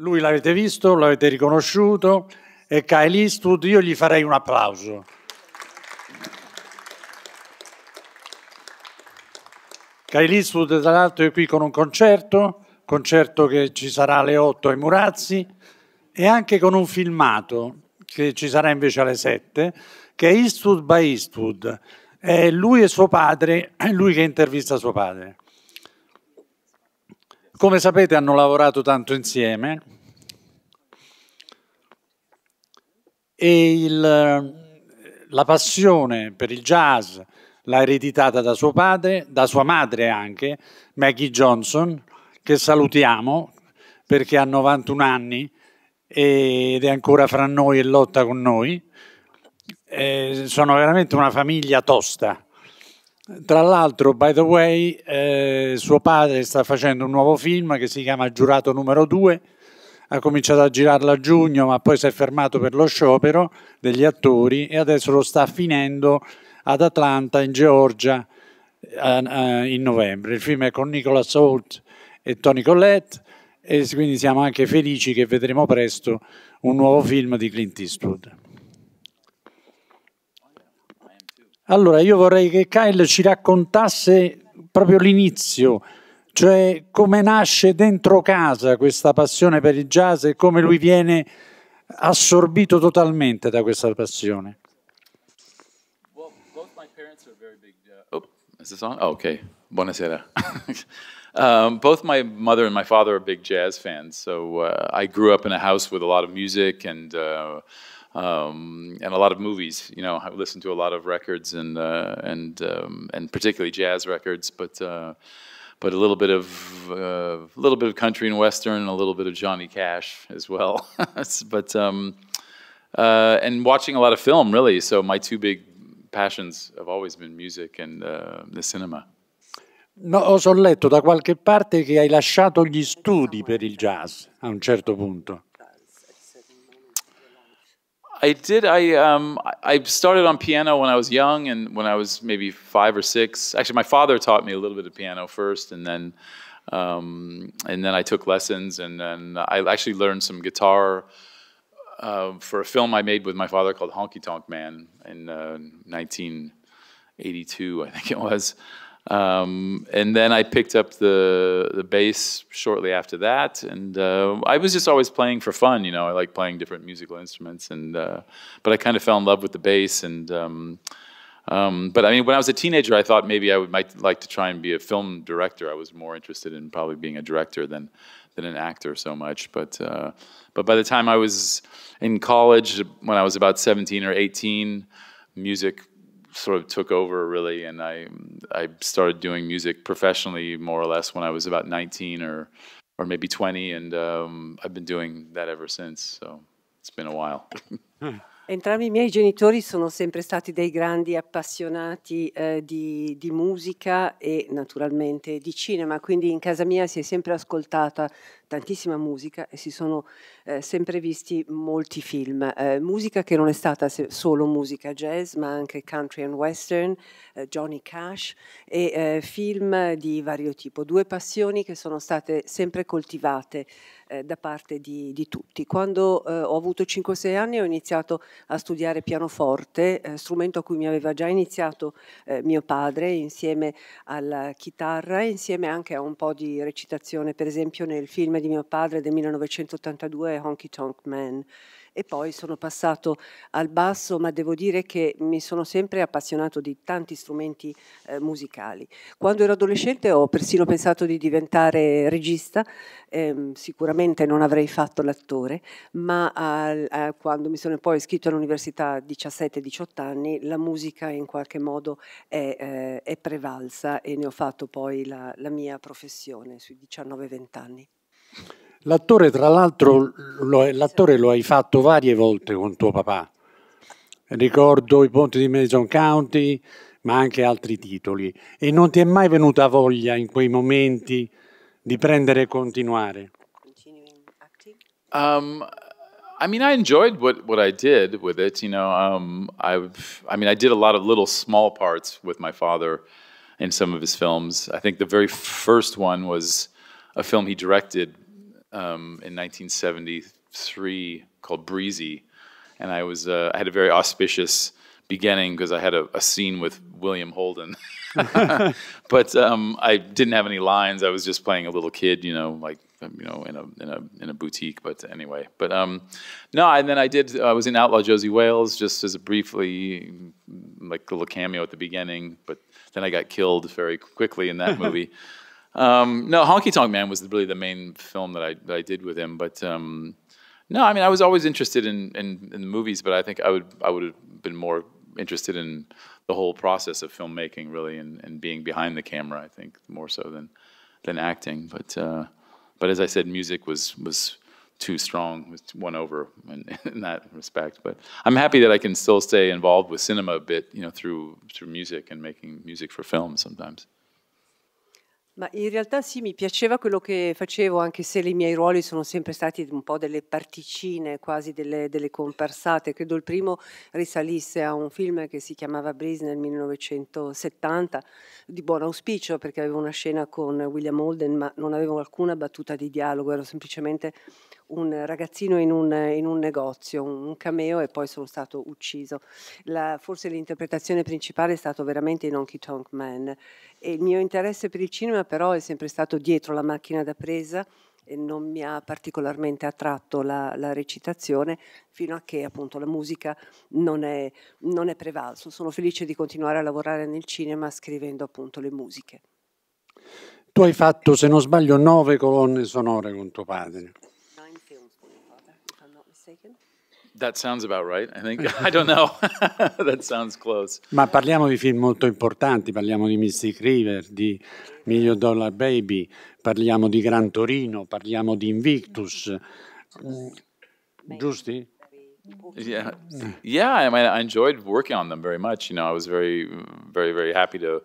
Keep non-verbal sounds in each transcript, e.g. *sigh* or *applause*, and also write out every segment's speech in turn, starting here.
Lui l'avete visto, l'avete riconosciuto, è Kyle Eastwood, io gli farei un applauso. Kyle Eastwood tra l'altro è qui con un concerto, concerto che ci sarà alle 8 ai Murazzi e anche con un filmato che ci sarà invece alle 7, che è Eastwood by Eastwood. È lui e suo padre, è lui che intervista suo padre. Come sapete hanno lavorato tanto insieme e il, la passione per il jazz l'ha ereditata da suo padre, da sua madre anche, Maggie Johnson, che salutiamo perché ha 91 anni ed è ancora fra noi e lotta con noi. Eh, sono veramente una famiglia tosta tra l'altro, by the way, eh, suo padre sta facendo un nuovo film che si chiama Giurato numero 2, ha cominciato a girarlo a giugno, ma poi si è fermato per lo sciopero degli attori e adesso lo sta finendo ad Atlanta, in Georgia, a, a, in novembre. Il film è con Nicolas Holt e Tony Collette e quindi siamo anche felici che vedremo presto un nuovo film di Clint Eastwood. Allora, io vorrei che Kyle ci raccontasse proprio l'inizio, cioè come nasce dentro casa questa passione per il jazz e come lui viene assorbito totalmente da questa passione. Well, both my parents are very big. Oh, is this on? Oh, okay. Buonasera. *laughs* Um, both my mother and my father are big jazz fans, so uh, I grew up in a house with a lot of music and uh, um, and a lot of movies. You know, I listened to a lot of records and uh, and um, and particularly jazz records, but uh, but a little bit of a uh, little bit of country and western, and a little bit of Johnny Cash as well. *laughs* but um, uh, and watching a lot of film, really. So my two big passions have always been music and the cinema. No, ho so letto da qualche parte che hai lasciato gli studi per il jazz a un certo punto. I did. I um, I started on piano when I was young, and when I was maybe five or six. Actually, my father taught me a little bit of piano first, and then um, and then I took lessons, and then I actually learned some guitar uh, for a film I made with my father called Honky Tonk Man in uh, 1982, I think it was. Um, and then I picked up the the bass shortly after that, and uh, I was just always playing for fun. You know, I like playing different musical instruments, and uh, but I kind of fell in love with the bass. And um, um, but I mean, when I was a teenager, I thought maybe I would might like to try and be a film director. I was more interested in probably being a director than than an actor so much. But uh, but by the time I was in college, when I was about seventeen or eighteen, music sort of took over really, and I I started doing music professionally more or less when I was about 19 or or maybe 20, and um, I've been doing that ever since. So it's been a while. *laughs* Hmm. Entrambi i miei genitori sono sempre stati dei grandi appassionati eh, di, di, musica e naturalmente di cinema, quindi in casa mia si è sempre ascoltata tantissima musica e si sono eh, sempre visti molti film, eh, musica che non è stata solo musica jazz ma anche country and western, eh, Johnny Cash e eh, film di vario tipo, due passioni che sono state sempre coltivate eh, da parte di, di tutti. Quando eh, ho avuto 5-6 anni ho iniziato a studiare pianoforte, strumento a cui mi aveva già iniziato mio padre insieme alla chitarra, insieme anche a un po' di recitazione, per esempio nel film film di mio padre del 1982, Honky Tonk Man. E poi sono passato al basso, ma devo dire che mi sono sempre appassionato di tanti strumenti eh, musicali. Quando ero adolescente ho persino pensato di diventare regista, eh, sicuramente non avrei fatto l'attore, ma al, eh, quando mi sono poi iscritto all'università a 17-18 anni la musica in qualche modo è, eh, è prevalsa e ne ho fatto poi la, la mia professione sui 19-20 anni. L'attore, tra l'altro, mm. lo, l'attore lo hai fatto varie volte con tuo papà. Ricordo I ponti di Mason County, ma anche altri titoli. E non ti è mai venuta voglia in quei momenti di prendere e continuare? Um, I mean, I enjoyed what, what I did with it. You know, um, I've, I mean, I did a lot of little small parts with my father in some of his films. I think the very first one was a film he directed um, in 1973 called Breezy, and I was uh, I had a very auspicious beginning because I had a, a, scene with William Holden, *laughs* but um, I didn't have any lines. I was just playing a little kid, you know, like um, you know, in a in a in a boutique. But anyway, but um, no, and then I did. I was in Outlaw Josie Wales just as a briefly, like a little cameo at the beginning. But then I got killed very quickly in that *laughs* movie. Um, no, Honky Tonk Man was really the main film that I, that I did with him. But um, no, I mean, I was always interested in, in, in the movies, but I think I would I would have been more interested in the whole process of filmmaking, really, and, and being behind the camera. I think more so than than acting. But uh, but as I said, music was was too strong, was won over in, *laughs* in, that respect. But I'm happy that I can still stay involved with cinema a bit, you know, through through music and making music for film sometimes. Ma in realtà sì, mi piaceva quello che facevo, anche se i miei ruoli sono sempre stati un po' delle particine, quasi delle, delle comparsate. Credo il primo risalisse a un film che si chiamava Breeze nel 1970, di buon auspicio, perché avevo una scena con William Holden, ma non avevo alcuna battuta di dialogo, ero semplicemente un ragazzino in un, in un, negozio, un cameo e poi sono stato ucciso. La, forse l'interpretazione principale è stata veramente in Honky Tonk Man il mio interesse per il cinema però è sempre stato dietro la macchina da presa e non mi ha particolarmente attratto la, la recitazione fino a che appunto la musica non è, non è prevalso. Sono felice di continuare a lavorare nel cinema scrivendo appunto le musiche. Tu hai fatto, se non sbaglio, nove colonne sonore con tuo padre. That sounds about right, I think. *laughs* I don't know. *laughs* That sounds close. Ma parliamo di film molto importanti, parliamo di Mystic River, di Million Dollar Baby, parliamo di Gran Torino, parliamo di Invictus. Mm, giusti? Yeah, yeah. I mean, I enjoyed working on them very much. You know, I was very, very, very happy to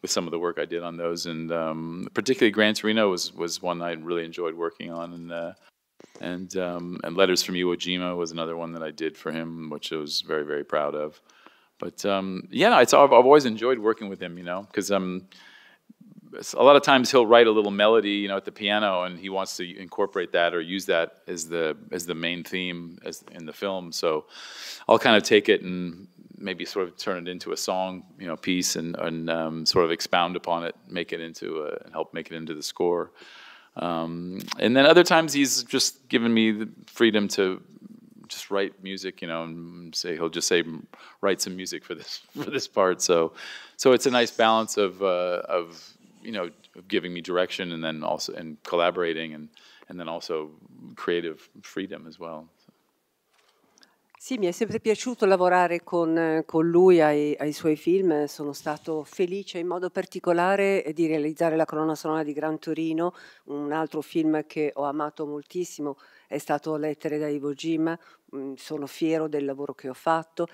with some of the work I did on those, and um, particularly Gran Torino was was one I really enjoyed working on, and uh, and, um, and Letters from Iwo Jima was another one that I did for him, which I was very, very proud of. But um, yeah, I've, I've, always enjoyed working with him, you know, because um, a lot of times he'll write a little melody, you know, at the piano, and he wants to incorporate that or use that as the as the main theme as in the film. So I'll kind of take it and maybe sort of turn it into a song, you know, piece, and, and um, sort of expound upon it, make it into a, help make it into the score. Um, and then other times he's just given me the freedom to just write music, you know, and say he'll just say write some music for this *laughs* for this part. So, so it's a nice balance of uh, of you know giving me direction and then also and collaborating and and then also creative freedom as well. Sì, mi è sempre piaciuto lavorare con, eh, con lui ai, ai, suoi film, sono stato felice in modo particolare eh, di realizzare la colonna sonora di Gran Torino, un altro film che ho amato moltissimo, è stato Lettere da Iwo Jima, mm, sono fiero del lavoro che ho fatto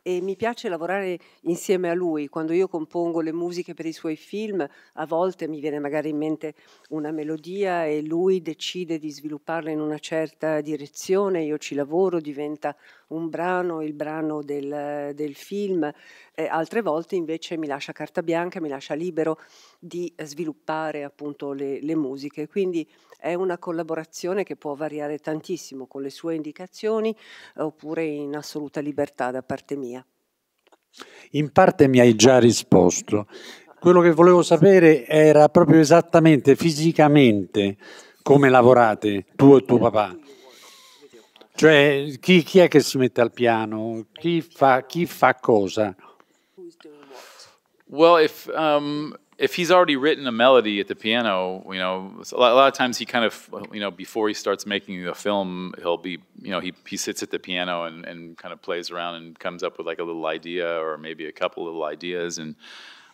e mi piace lavorare insieme a lui. Quando io compongo le musiche per i suoi film, a volte mi viene magari in mente una melodia e lui decide di svilupparla in una certa direzione, io ci lavoro, diventa un brano, il brano del, del film, eh, altre volte invece mi lascia carta bianca, mi lascia libero di sviluppare appunto le, le musiche. Quindi è una collaborazione che può variare tantissimo con le sue indicazioni oppure in assoluta libertà da parte mia. In parte mi hai già risposto. Quello che volevo sapere era proprio esattamente fisicamente come lavorate tu e tuo papà. Cioè, chi, chi è che si mette al piano? Chi fa, chi fa cosa? Well, if um, if he's already written a melody at the piano, you know, a lot, a lot, of times he kind of, you know, before he starts making the film, he'll be, you know, he, he sits at the piano and, and kind of plays around and comes up with like a little idea or maybe a couple little ideas. And,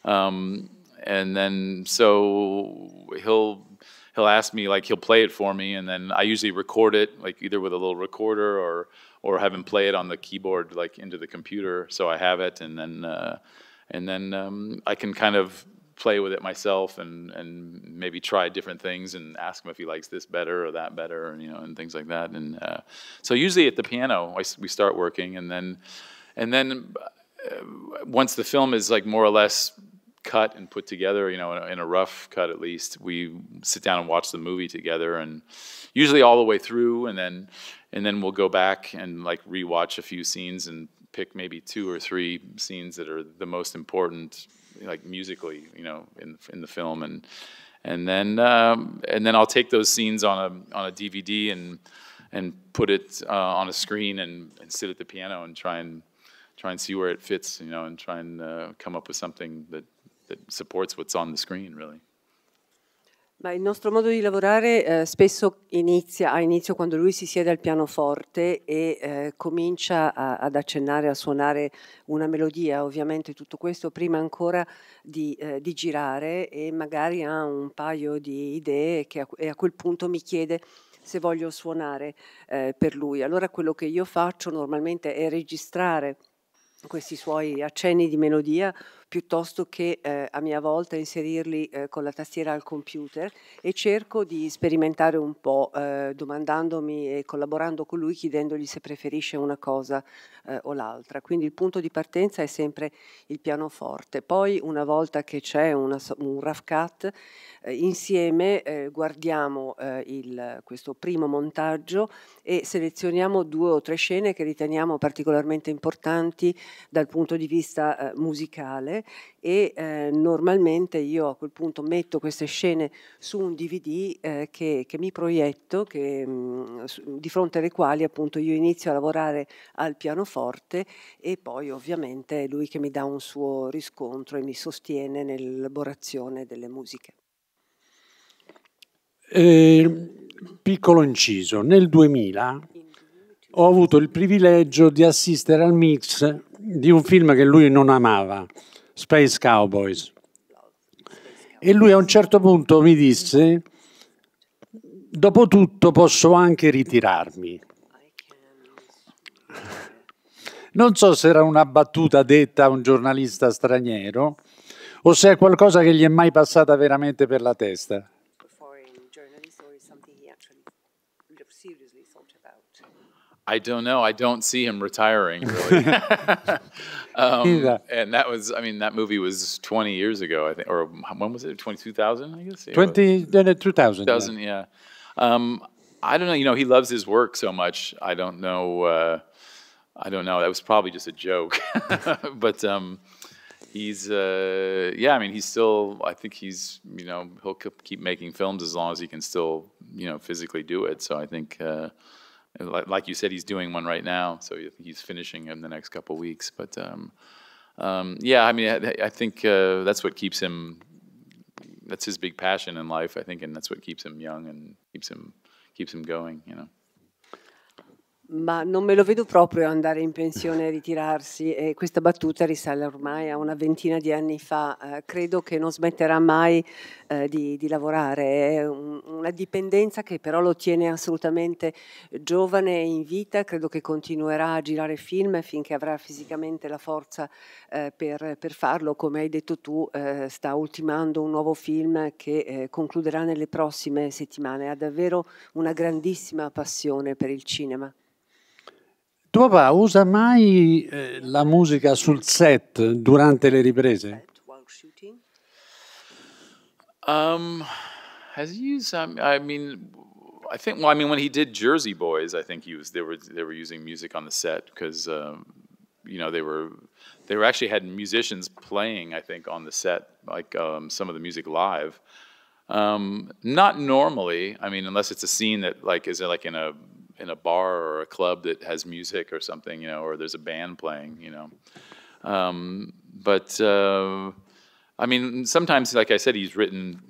um, and then so he'll, he'll ask me, like, he'll play it for me. And then I usually record it, like, either with a little recorder or, or have him play it on the keyboard, like, into the computer. So I have it. And then, uh, and then um, I can kind of play with it myself and and maybe try different things and ask him if he likes this better or that better and you know and things like that and uh, so usually at the piano I, we start working and then and then uh, once the film is like more or less cut and put together you know in a, in a rough cut at least we sit down and watch the movie together and usually all the way through and then and then we'll go back and like rewatch a few scenes and pick maybe two or three scenes that are the most important, like musically, you know, in in the film, and and then um, and then I'll take those scenes on a on a DVD and and put it uh, on a screen and, and sit at the piano and try and try and see where it fits, you know, and try and uh, come up with something that that supports what's on the screen, really. Ma il nostro modo di lavorare eh, spesso inizia, ha inizio quando lui si siede al pianoforte e eh, comincia a, ad accennare, a suonare una melodia, ovviamente tutto questo prima ancora di, eh, di girare e magari ha un paio di idee a, e a quel punto mi chiede se voglio suonare eh, per lui. Allora quello che io faccio normalmente è registrare questi suoi accenni di melodia piuttosto che eh, a mia volta inserirli eh, con la tastiera al computer e cerco di sperimentare un po' eh, domandandomi e collaborando con lui chiedendogli se preferisce una cosa eh, o l'altra. Quindi il punto di partenza è sempre il pianoforte. Poi una volta che c'è una, un rough cut eh, insieme eh, guardiamo il, questo primo montaggio e selezioniamo due o tre scene che riteniamo particolarmente importanti dal punto di vista musicale e eh, normalmente io a quel punto metto queste scene su un DVD eh, che, che, mi proietto, che, mh, mm, di fronte alle quali appunto io inizio a lavorare al pianoforte e poi ovviamente è lui che mi dà un suo riscontro e mi sostiene nell'elaborazione delle musiche. Eh, piccolo inciso, nel 2000 ho avuto il privilegio di assistere al mix di un film che lui non amava, Space Cowboys. E lui a un certo punto mi disse, dopotutto posso anche ritirarmi. Non so se era una battuta detta a un giornalista straniero o se è qualcosa che gli è mai passata veramente per la testa. I don't know. I don't see him retiring, really. *laughs* *laughs* Um, and that was, I mean, that movie was 20 years ago, I think, or when was it? 22,000, I guess? 20, yeah, 2000. 2000, yeah. yeah. Um, I don't know. You know, he loves his work so much. I don't know. Uh, I don't know. That was probably just a joke. *laughs* but um, he's, uh, yeah, I mean, he's still, I think he's, you know, he'll keep making films as long as he can still, you know, physically do it. So I think. Uh, like you said, he's doing one right now, so he's finishing in the next couple weeks. But um, um, yeah, I mean, I, I think uh, that's what keeps him. That's his big passion in life, I think, and that's what keeps him young and keeps him keeps him going. You know. ma non me lo vedo proprio andare in pensione e ritirarsi e questa battuta risale ormai a una ventina di anni fa. Eh, credo che non smetterà mai eh, di, di, lavorare, è un, una dipendenza che però lo tiene assolutamente giovane e in vita, credo che continuerà a girare film finché avrà fisicamente la forza eh, per, per, farlo, come hai detto tu eh, sta ultimando un nuovo film che eh, concluderà nelle prossime settimane, ha davvero una grandissima passione per il cinema. tuo papà usa mai eh, la musica sul set durante le riprese? Um, has he used? Um, I mean, I think. Well, I mean, when he did Jersey Boys, I think he was. They were they were using music on the set because um, you know they were they were actually had musicians playing. I think on the set, like um, some of the music live. Um, not normally. I mean, unless it's a scene that like is like in a in a bar or a club that has music or something, you know, or there's a band playing, you know. Um, but uh, I mean, sometimes, like I said, he's written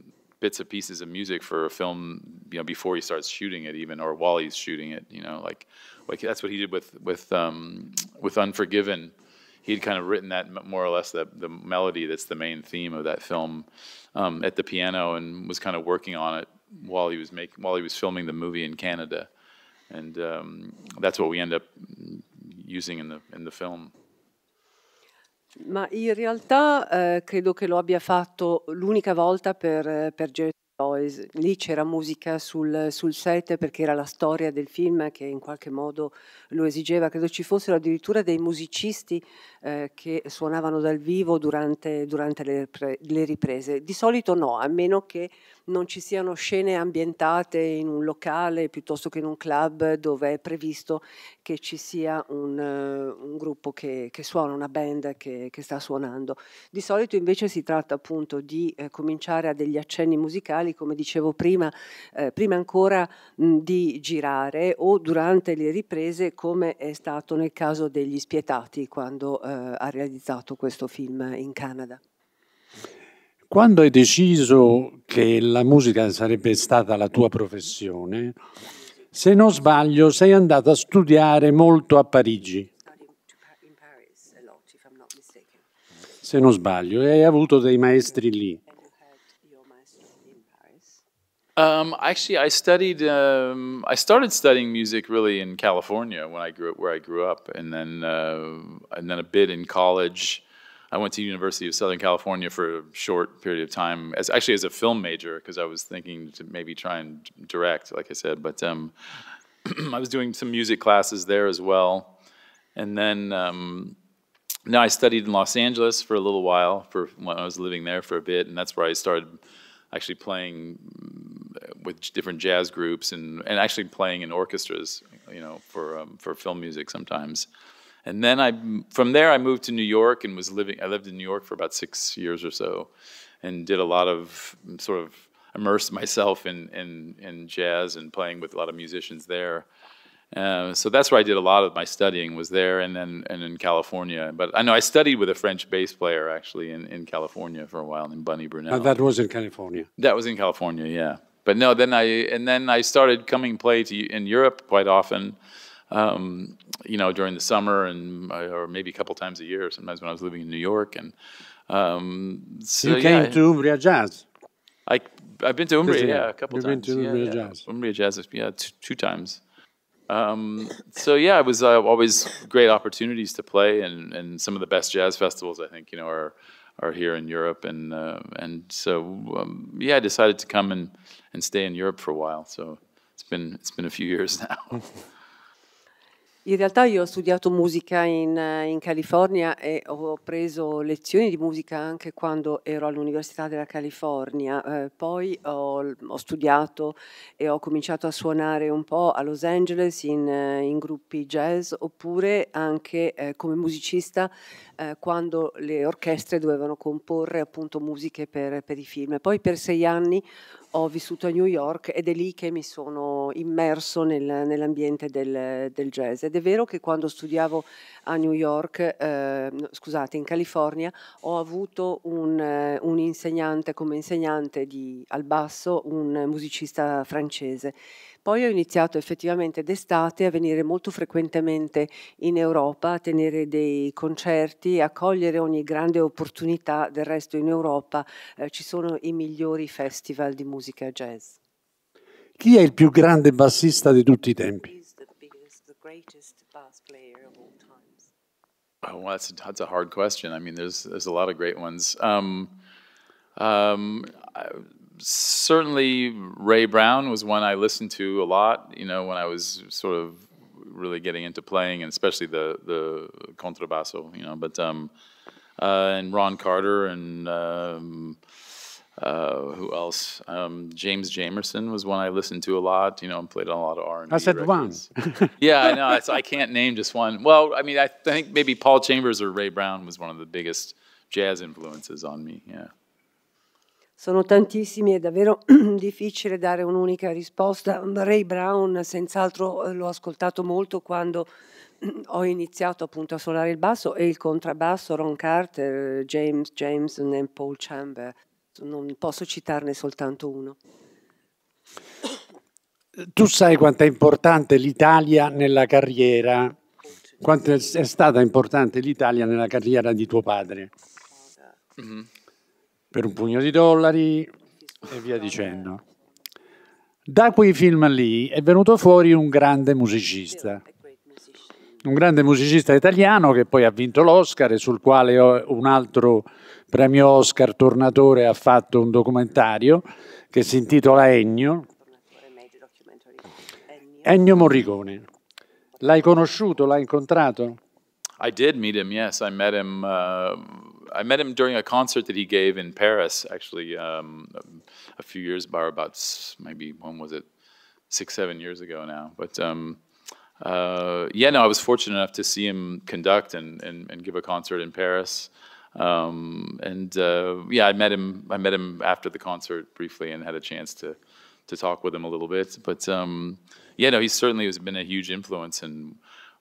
bits and pieces of music for a film, you know, before he starts shooting it, even or while he's shooting it, you know, like like that's what he did with with um, with Unforgiven. He'd kind of written that more or less the the melody that's the main theme of that film um, at the piano and was kind of working on it while he was making while he was filming the movie in Canada. and um, that's what we end up using in the, in the film. Ma in realtà eh, credo che lo abbia fatto l'unica volta per, eh, per Jerry Boys. Lì c'era musica sul, sul, set perché era la storia del film che in qualche modo lo esigeva. Credo ci fossero addirittura dei musicisti eh, che suonavano dal vivo durante, durante le, le, riprese. Di solito no, a meno che non ci siano scene ambientate in un locale piuttosto che in un club dove è previsto che ci sia un, uh, un gruppo che, che, suona, una band che, che, sta suonando. Di solito invece si tratta appunto di eh, cominciare a degli accenni musicali musicali, come dicevo prima, eh, prima ancora mh, di girare o durante le riprese, come è stato nel caso degli Spietati quando eh, ha realizzato questo film in Canada. Quando hai deciso che la musica sarebbe stata la tua professione, se non sbaglio, sei andata a studiare molto a Parigi. Se non sbaglio, hai avuto dei maestri lì. Um, actually, I studied. Um, I started studying music really in California when I grew up, where I grew up, and then uh, and then a bit in college. I went to University of Southern California for a short period of time, as actually as a film major, because I was thinking to maybe try and direct, like I said. But um, *clears throat* I was doing some music classes there as well, and then um, now I studied in Los Angeles for a little while, for when I was living there for a bit, and that's where I started actually playing with different jazz groups and, and actually playing in orchestras, you know, for um, for film music sometimes. And then I, from there, I moved to New York and was living. I lived in New York for about six years or so, and did a lot of mm, sort of immersed myself in in, in jazz and playing with a lot of musicians there. Uh, so that's where I did a lot of my studying was there and then and in California. But I know I studied with a French bass player actually in, in California for a while named Bunny Brunel. Uh, that was in California. That was in California, yeah. But no, then I and then I started coming play to in Europe quite often, um, you know, during the summer and uh, or maybe a couple times a year. Sometimes when I was living in New York, and um, so, you came yeah, to Umbria Jazz. I I've been to Umbria, yeah, a couple You've times. Been to Umbria yeah, Jazz. Umbria Jazz, yeah, two, two times. Um, so yeah, it was uh, always great opportunities to play, and and some of the best jazz festivals I think you know are are here in Europe, and uh, and so um, yeah, I decided to come and and stay in Europe for a while. So it's been it's been a few years *laughs* now. In realtà io ho studiato musica in, in, California e ho preso lezioni di musica anche quando ero all'Università della California. Eh, poi ho, ho, studiato e ho cominciato a suonare un po' a Los Angeles in, in gruppi jazz oppure anche eh, come musicista eh, quando le orchestre dovevano comporre appunto musiche per, per i film. Poi per sei anni ho vissuto a New York ed è lì che mi sono immerso nel, nell'ambiente del, del, jazz. Ed è vero che quando studiavo a New York, eh, scusate, in California, ho avuto un, eh, un insegnante come insegnante di, al basso, un musicista francese poi ho iniziato effettivamente d'estate a venire molto frequentemente in Europa, a tenere dei concerti, a cogliere ogni grande opportunità. Del resto in Europa eh, ci sono i migliori festival di musica jazz. Chi è il più grande bassista di tutti i tempi? Oh, well, that's a, that's a hard question. I mean, there's there's a lot of great ones. Um, um, I, certainly Ray Brown was one I listened to a lot. You know, when I was sort of really getting into playing, and especially the the contrabasso. You know, but um, uh, and Ron Carter and um, uh, who else? Um, James Jamerson was one I listened to a lot. You know, and played a lot of R and I said records. one. *laughs* yeah, I know. I can't name just one. Well, I mean, I think maybe Paul Chambers or Ray Brown was one of the biggest jazz influences on me. Yeah. sono tantissimi, è davvero *clears throat* difficile dare un'unica risposta. Ray Brown, senz'altro, eh, l'ho ascoltato molto quando *clears throat* ho iniziato appunto a suonare il basso e il contrabbasso, Ron Carter, James Jameson e Paul Chamber. Non posso citarne soltanto uno. *coughs* Tu sai quanto è importante l'Italia nella carriera, quanto è stata importante l'Italia nella carriera di tuo padre. Mm-hmm per un pugno di dollari e via dicendo. Da quei film lì è venuto fuori un grande musicista, un grande musicista italiano che poi ha vinto l'Oscar e sul quale un altro premio Oscar Tornatore ha fatto un documentario che si intitola Ennio, Ennio Morricone. L'hai conosciuto, l'hai incontrato? I did meet him, yes, I met him uh... I met him during a concert that he gave in Paris, actually, um, a few years bar about maybe when was it, six seven years ago now. But um, uh, yeah, no, I was fortunate enough to see him conduct and and, and give a concert in Paris. Um, and uh, yeah, I met him. I met him after the concert briefly and had a chance to to talk with him a little bit. But um, yeah, no, he certainly has been a huge influence and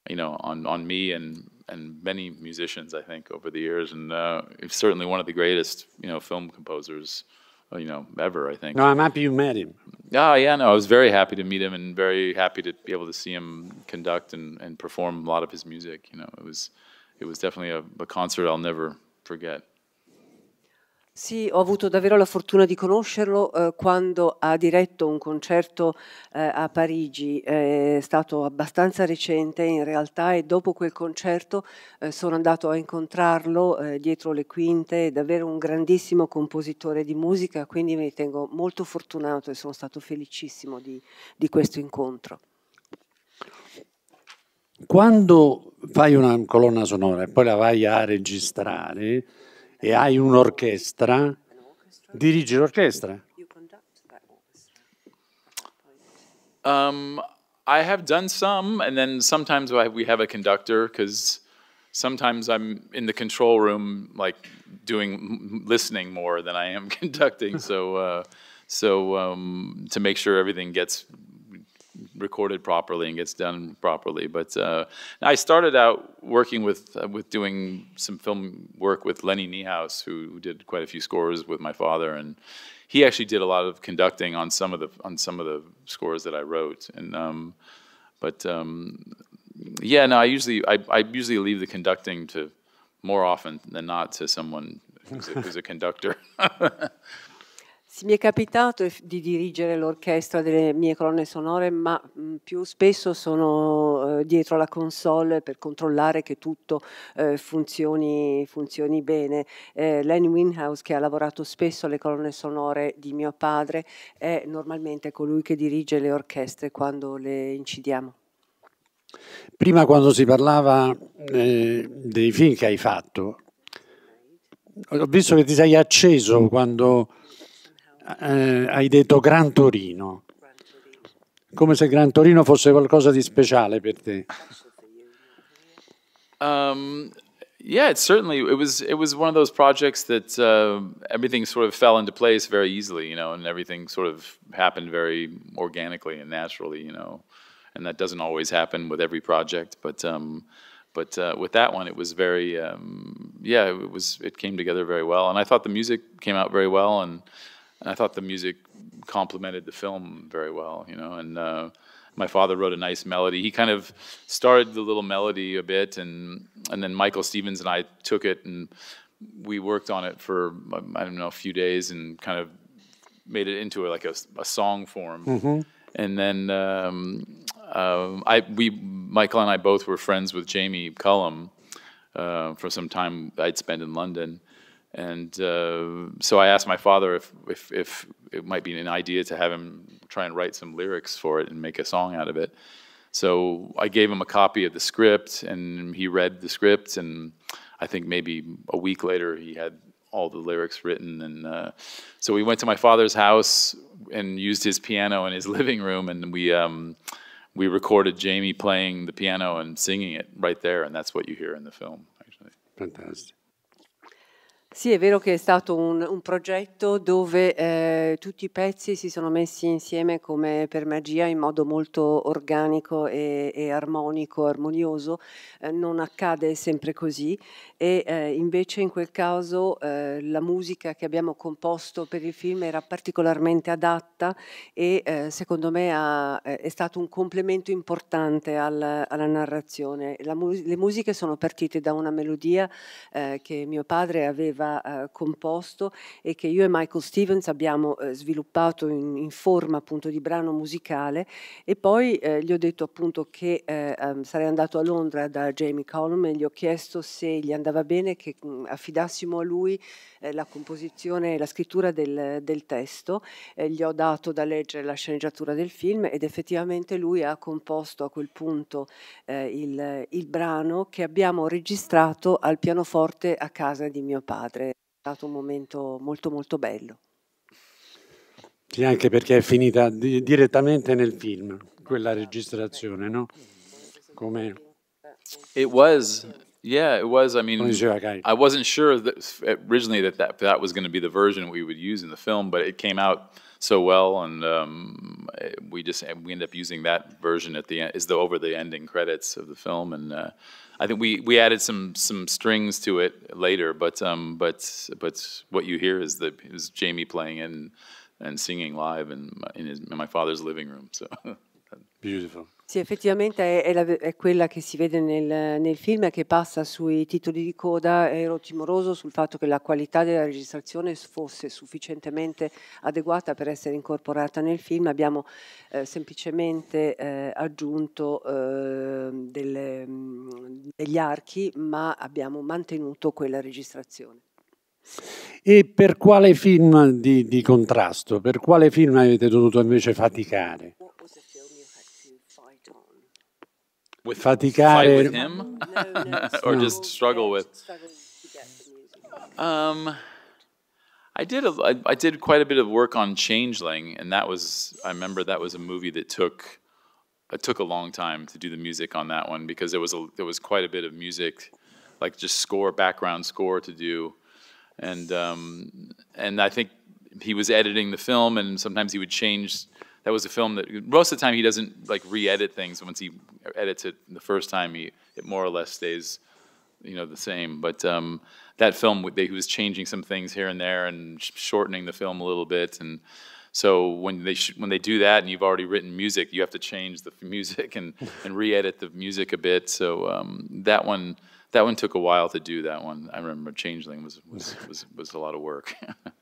you know on on me and and many musicians, I think, over the years, and uh, certainly one of the greatest, you know, film composers, uh, you know, ever. I think. No, I'm happy you met him. Oh, yeah, no, I was very happy to meet him, and very happy to be able to see him conduct and, and perform a lot of his music. You know, it was it was definitely a, a concert I'll never forget. Sì, ho avuto davvero la fortuna di conoscerlo eh, quando ha diretto un concerto eh, a Parigi, è stato abbastanza recente in realtà e dopo quel concerto eh, sono andato a incontrarlo eh, dietro le quinte, è davvero un grandissimo compositore di musica, quindi mi ritengo molto fortunato e sono stato felicissimo di, di questo incontro. Quando fai una colonna sonora e poi la vai a registrare, e hai un'orchestra, dirigi l'orchestra. Um, I have done some, and then sometimes we have a conductor because sometimes I'm in the control room, like doing listening more than I am *laughs* conducting. so, uh, so um, to make sure everything gets recorded properly and gets done properly. But uh, I started out working with uh, with doing some film work with Lenny Niehaus, who, did quite a few scores with my father, and he actually did a lot of conducting on some of the on some of the scores that I wrote. And um, but um, yeah, no, I usually I, I usually leave the conducting to more often than not to someone who's a, who's a conductor. *laughs* mi è capitato di dirigere l'orchestra delle mie colonne sonore, ma mhmm, più spesso sono eh, dietro la console per controllare che tutto eh, funzioni, funzioni bene. Eh, Len Winhouse, che ha lavorato spesso alle colonne sonore di mio padre, è normalmente colui che dirige le orchestre quando le incidiamo. Prima quando si parlava eh, dei film che hai fatto, ho visto che ti sei acceso quando eh, hai detto Gran Torino, come se Gran Torino fosse qualcosa di speciale per te. Um, yeah, it certainly it was it was one of those projects that uh, everything sort of fell into place very easily, you know, and everything sort of happened very organically and naturally, you know, and that doesn't always happen with every project, but um, but uh, with that one, it was very um, yeah, it was it came together very well, and I thought the music came out very well, and and I thought the music complemented the film very well, you know. And uh, my father wrote a nice melody. He kind of started the little melody a bit, and and then Michael Stevens and I took it and we worked on it for um, I don't know a few days and kind of made it into a, like a, a song form. Mm -hmm. And then um, uh, I we Michael and I both were friends with Jamie Cullum uh, for some time I'd spent in London and uh, so I asked my father if, if, if, it might be an idea to have him try and write some lyrics for it and make a song out of it. So I gave him a copy of the script, and he read the script. And I think maybe a week later, he had all the lyrics written. And uh, so we went to my father's house and used his piano in his *laughs* living room, and we um, we recorded Jamie playing the piano and singing it right there. And that's what you hear in the film, actually. Fantastic. Sì, è vero che è stato un, un progetto dove eh, tutti i pezzi si sono messi insieme come per magia in modo molto organico e, e armonico, armonioso. Eh, non accade sempre così e eh, invece in quel caso eh, la musica che abbiamo composto per il film era particolarmente adatta e eh, secondo me ha, eh, è stato un complemento importante al, alla narrazione. Mu le musiche sono partite da una melodia che mio padre aveva aveva eh, composto e che io e Michael Stevens abbiamo eh, sviluppato in, in, forma appunto di brano musicale e poi eh, gli ho detto appunto che eh, ehm, sarei andato a Londra da Jamie Colum e gli ho chiesto se gli andava bene che mm, affidassimo a lui eh, la composizione e la scrittura del, del testo, gli ho dato da leggere la sceneggiatura del film ed effettivamente lui ha composto a quel punto eh, il, il brano che abbiamo registrato al pianoforte a casa di mio padre padre, è stato un momento molto molto bello. Sì, anche perché è finita di direttamente nel film, quella registrazione, no? Come... It was, yeah, it was. I mean, I wasn't sure that originally that that, that was going to be the version we would use in the film, but it came out... so well, and um, we just we end up using that version at the end is the over the ending credits of the film, and uh, I think we we added some some strings to it later, but um, but but what you hear is the is Jamie playing and and singing live in in, his, in my father's living room, so *laughs* beautiful. Sì, effettivamente è, è, la, è, quella che si vede nel, nel, film che passa sui titoli di coda. Ero timoroso sul fatto che la qualità della registrazione fosse sufficientemente adeguata per essere incorporata nel film. Abbiamo eh, semplicemente eh, aggiunto eh, delle, mm, degli archi, ma abbiamo mantenuto quella registrazione. E per quale film di, di contrasto, per quale film avete dovuto invece faticare? with faticare with er him no, no, *laughs* or no. just struggle with um I did a, I, I did quite a bit of work on Changeling and that was I remember that was a movie that took it took a long time to do the music on that one because there was a there was quite a bit of music like just score background score to do and um, and I think he was editing the film and sometimes he would change that was a film that most of the time he doesn't like re-edit things. Once he edits it the first time, he it more or less stays, you know, the same. But um, that film, they, he was changing some things here and there and shortening the film a little bit. And so when they when they do that, and you've already written music, you have to change the *laughs* music and and re-edit the music a bit. So um, that one. That one took a while to do. That one, I remember. Changeling was was, was, was a lot of work. *laughs*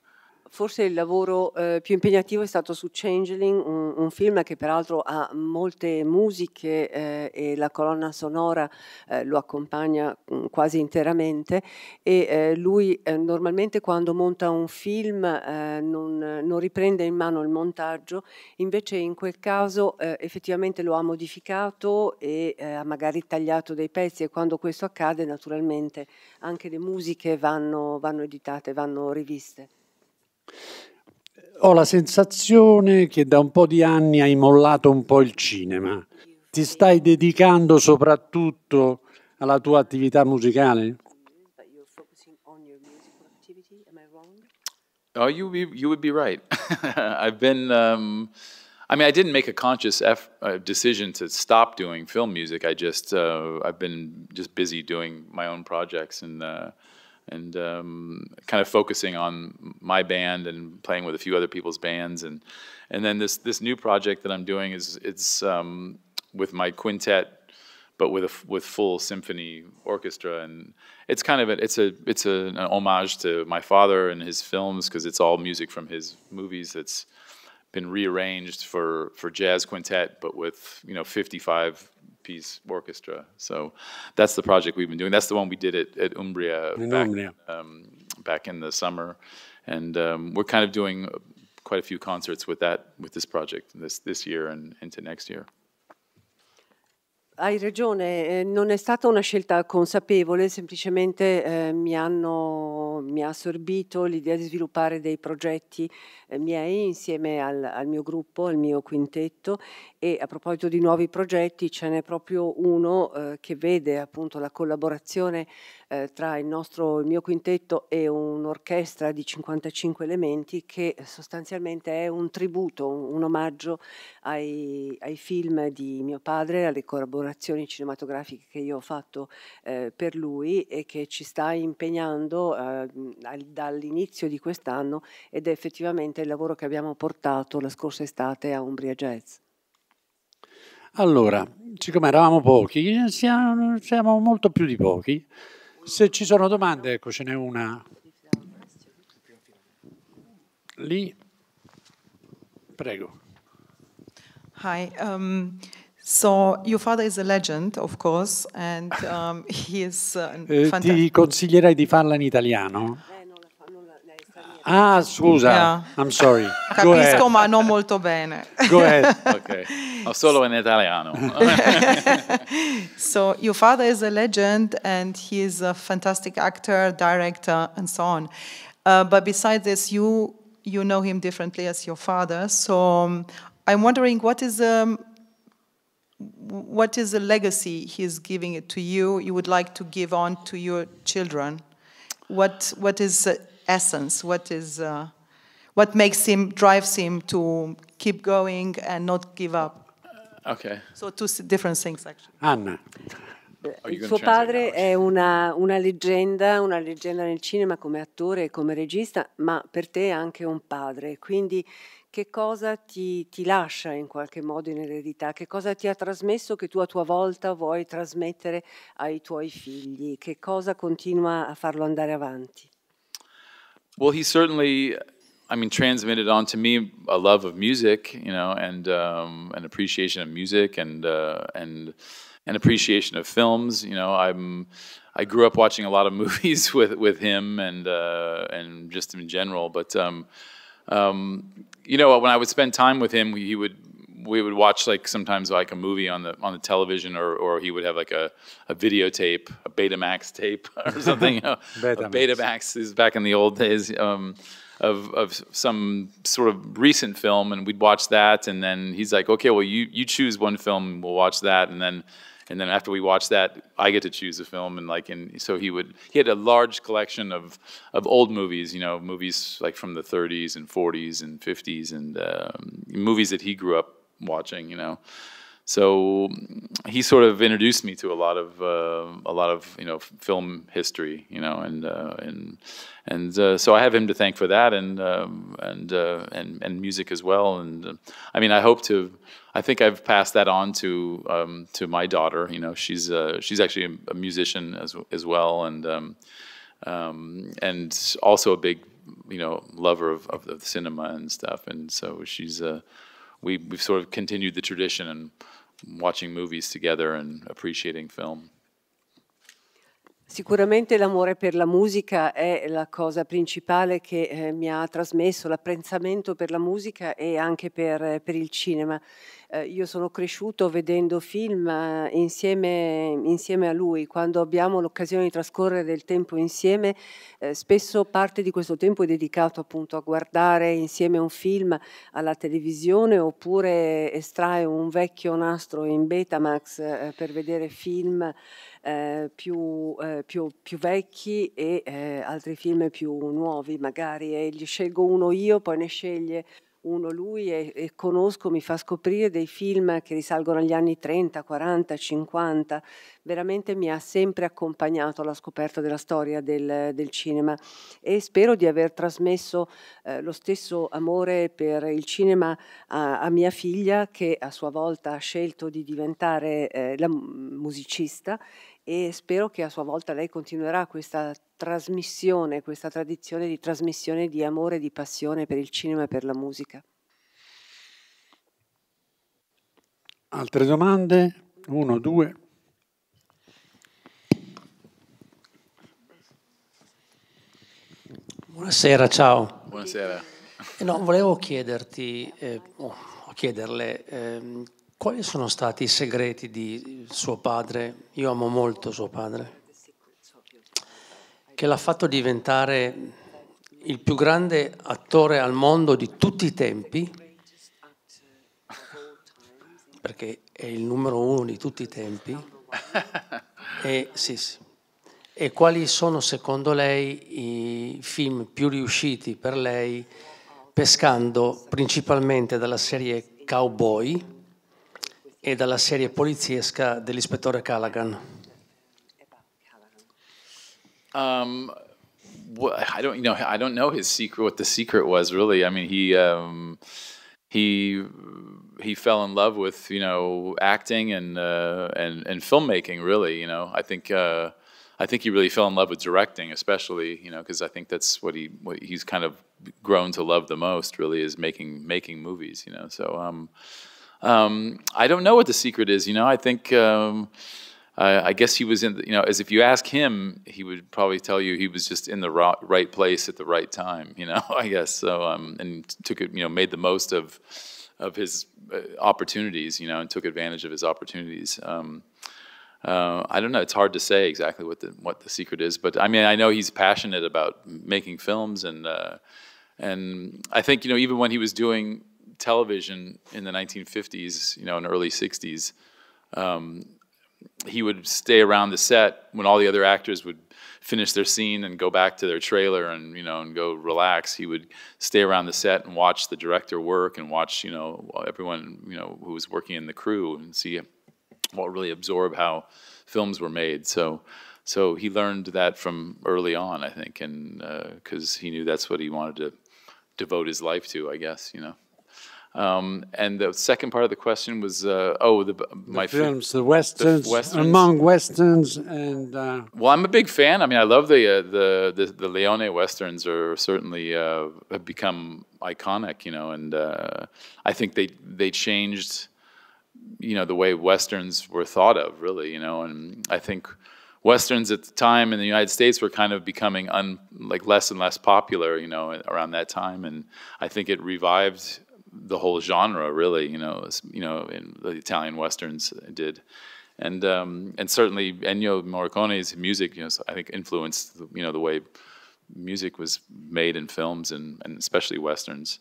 Forse il lavoro eh, più impegnativo è stato su Changeling, un, un film che peraltro ha molte musiche eh, e la colonna sonora eh, lo accompagna mh, mm, quasi interamente e eh, lui eh, normalmente quando monta un film eh, non, non, riprende in mano il montaggio, invece in quel caso effettivamente lo ha modificato e ha magari tagliato dei pezzi e quando questo accade naturalmente anche le musiche vanno, vanno editate, vanno riviste. Ho la sensazione che da un po' di anni hai mollato un po' il cinema. Ti stai dedicando soprattutto alla tua attività musicale? Oh, you you would be right. *laughs* I've been. Um, I mean, I didn't make a conscious F, uh, decision to stop doing film music. I just uh, I've been just busy doing my own projects and. Uh, and um, kind of focusing on my band and playing with a few other people's bands and and then this this new project that I'm doing is it's um, with my quintet but with a, with full symphony orchestra and it's kind of a, it's a it's a, an homage to my father and his films because it's all music from his movies that's been rearranged for for jazz quintet but with you know 55 piece orchestra. So that's the project we've been doing. That's the one we did at, at Umbria, in back, Umbria. Um, back in the summer, and um, we're kind of doing quite a few concerts with that with this project this this year and into next year. Hai ragione, eh, non è stata una scelta consapevole, semplicemente eh, mi, hanno, mi, ha assorbito l'idea di sviluppare dei progetti eh, miei insieme al, al, mio gruppo, al mio quintetto e a proposito di nuovi progetti ce n'è proprio uno eh, che vede appunto la collaborazione eh, tra il, nostro, il mio quintetto e un'orchestra di 55 elementi che sostanzialmente è un tributo, un, un omaggio ai, ai, film di mio padre, alle collaborazioni cinematografiche che io ho fatto eh, per lui e che ci sta impegnando eh, dall'inizio di quest'anno ed è effettivamente il lavoro che abbiamo portato la scorsa estate a Umbria Jazz. Allora, siccome eravamo pochi, siamo, siamo molto più di pochi, se ci sono domande, ecco, ce n'è una. Lì. Prego. Hi. Um, so your father is a legend, of course, and um, he is uh, eh, Ti consiglierei di farla in italiano. Ah, scusa, yeah. I'm sorry. *laughs* Capisco, ma non molto bene. Go ahead. *laughs* okay. Ho solo in italiano. *laughs* so, your father is a legend and he is a fantastic actor, director, and so on. Uh, but besides this, you you know him differently as your father. So, um, I'm wondering what is um, what is the legacy he's giving it to you? You would like to give on to your children? What what is uh, essence, what is uh, what makes him drives him to keep going and not give up. Okay. So two different things actually. Anna. Il suo padre è una, una, leggenda, una leggenda nel cinema come attore e come regista, ma per te è anche un padre. Quindi che cosa ti, ti lascia in qualche modo in eredità? Che cosa ti ha trasmesso che tu a tua volta vuoi trasmettere ai tuoi figli? Che cosa continua a farlo andare avanti? Well, he certainly, I mean, transmitted onto me a love of music, you know, and um, an appreciation of music and uh, and an appreciation of films. You know, I'm I grew up watching a lot of *laughs* movies with with him and uh, and just in general, but. Um, um, you know, when I would spend time with him, he would we would watch like sometimes like a movie on the on the television, or or he would have like a, a videotape, a Betamax tape *laughs* or something. *laughs* Betamax. Betamax is back in the old days um, of of some sort of recent film, and we'd watch that, and then he's like, okay, well you you choose one film, we'll watch that, and then. And then after we watch that, I get to choose a film, and like, and so he would. He had a large collection of of old movies, you know, movies like from the 30s and 40s and 50s, and um, movies that he grew up watching, you know. So he sort of introduced me to a lot of uh, a lot of you know film history, you know, and uh, and and uh, so I have him to thank for that, and um, and uh, and and music as well. And uh, I mean, I hope to. I think I've passed that on to um, to my daughter. You know, she's uh, she's actually a musician as as well, and um, um, and also a big you know lover of, of, of cinema and stuff. And so she's. Uh, we, we've sort of continued the tradition and watching movies together and appreciating film. Sicuramente l'amore per la musica è la cosa principale che eh, mi ha trasmesso, l'apprezzamento per la musica e anche per, eh, per il cinema. Eh, io sono cresciuto vedendo film eh, insieme, insieme, a lui, quando abbiamo l'occasione di trascorrere del tempo insieme, eh, spesso parte di questo tempo è dedicato appunto a guardare insieme un film alla televisione oppure estrae un vecchio nastro in Betamax eh, per vedere film eh, più, eh, più, più, vecchi e eh, altri film più nuovi, magari e gli scelgo uno io, poi ne sceglie uno lui e, e, conosco, mi fa scoprire dei film che risalgono agli anni 30, 40, 50, veramente mi ha sempre accompagnato alla scoperta della storia del, del cinema e spero di aver trasmesso eh, lo stesso amore per il cinema a, a, mia figlia che a sua volta ha scelto di diventare eh, la musicista e spero che a sua volta lei continuerà questa trasmissione, questa tradizione di trasmissione di amore e di passione per il cinema e per la musica. Altre domande? Uno, due. Buonasera, ciao. Buonasera. Eh, no, volevo chiederti, eh, oh, chiederle, eh, quali sono stati i segreti di suo padre? Io amo molto suo padre, che l'ha fatto diventare il più grande attore al mondo di tutti i tempi, perché è il numero uno di tutti i tempi. e, sì, sì. e quali sono secondo lei i film più riusciti per lei, pescando principalmente dalla serie Cowboy? e dalla serie poliziesca dell'ispettore Callaghan. Um, I don't, you know, I don't know his secret. What the secret was, really. I mean, he um, he he fell in love with, you know, acting and uh, and and filmmaking. Really, you know, I think uh, I think he really fell in love with directing, especially, you know, because I think that's what he what he's kind of grown to love the most. Really, is making making movies. You know, so. Um, um, I don't know what the secret is. You know, I think. Um, I guess he was in, the, you know, as if you ask him, he would probably tell you he was just in the right place at the right time, you know, *laughs* I guess. So, um, and took it, you know, made the most of, of his uh, opportunities, you know, and took advantage of his opportunities. Um, uh, I don't know. It's hard to say exactly what the what the secret is, but I mean, I know he's passionate about making films, and uh, and I think you know even when he was doing television in the 1950s, you know, in the early 60s, um, he would stay around the set when all the other actors would finish their scene and go back to their trailer and you know and go relax he would stay around the set and watch the director work and watch you know everyone you know who was working in the crew and see what really absorb how films were made so so he learned that from early on i think and because uh, he knew that's what he wanted to devote his life to i guess you know um, and the second part of the question was, uh, oh, the, my films, the westerns, the westerns, among westerns, and uh, well, I'm a big fan. I mean, I love the uh, the, the, the Leone westerns are certainly uh, have become iconic, you know, and uh, I think they they changed, you know, the way westerns were thought of, really, you know, and I think. Westerns at the time in the United States were kind of becoming un, like less and less popular, you know, around that time, and I think it revived the whole genre, really. You know, you know, in the Italian westerns did, and um, and certainly Ennio Morricone's music, you know, I think influenced you know the way music was made in films and and especially westerns.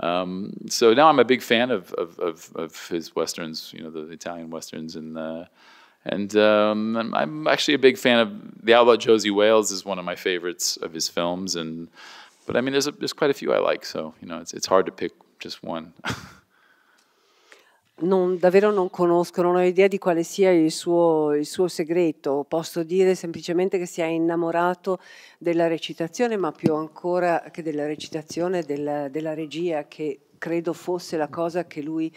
Um, so now I'm a big fan of, of, of, of his westerns, you know, the, Italian westerns, and uh, and um, I'm, I'm, actually a big fan of The Outlaw Josie Wales is one of my favorites of his films, and but I mean, there's a, there's quite a few I like, so you know, it's it's hard to pick just one. *laughs* non, davvero non conosco, non ho idea di quale sia il suo, il suo, segreto. Posso dire semplicemente che si è innamorato della recitazione, ma più ancora che della recitazione, della, della regia, che credo fosse la cosa che lui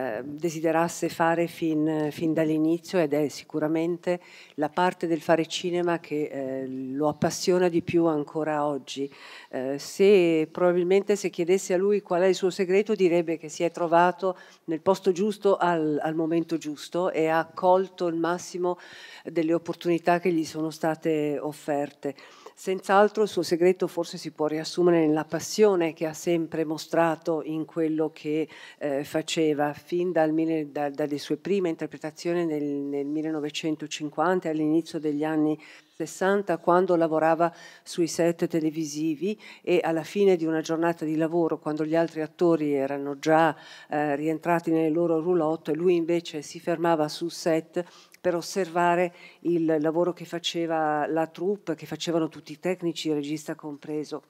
Ehm, desiderasse fare fin, fin dall'inizio ed è sicuramente la parte del fare cinema che eh, lo appassiona di più ancora oggi. Eh, se probabilmente se chiedesse a lui qual è il suo segreto direbbe che si è trovato nel posto giusto al, al momento giusto e ha colto il massimo delle opportunità che gli sono state offerte. Senz'altro il suo segreto forse si può riassumere nella passione che ha sempre mostrato in quello che eh, faceva, fin dal, da, dalle sue prime interpretazioni nel, nel 1950 e all'inizio degli anni 60 quando lavorava sui set televisivi e alla fine di una giornata di lavoro quando gli altri attori erano già eh, rientrati nelle loro roulotte lui invece si fermava sul set per osservare il lavoro che faceva la troupe, che facevano tutti i tecnici, il regista compreso.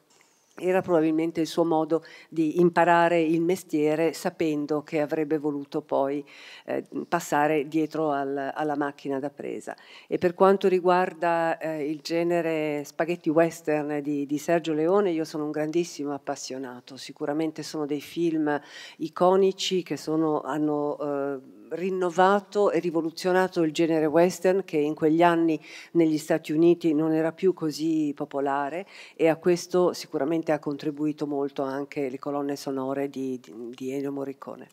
Era probabilmente il suo modo di imparare il mestiere sapendo che avrebbe voluto poi eh, passare dietro al, alla macchina da presa. E per quanto riguarda eh, il genere spaghetti western di, di Sergio Leone, io sono un grandissimo appassionato. Sicuramente sono dei film iconici che sono, hanno. Eh, rinnovato e rivoluzionato il genere western che in quegli anni negli Stati Uniti non era più così popolare e a questo sicuramente ha contribuito molto anche le colonne sonore di, di, di Ennio Morricone.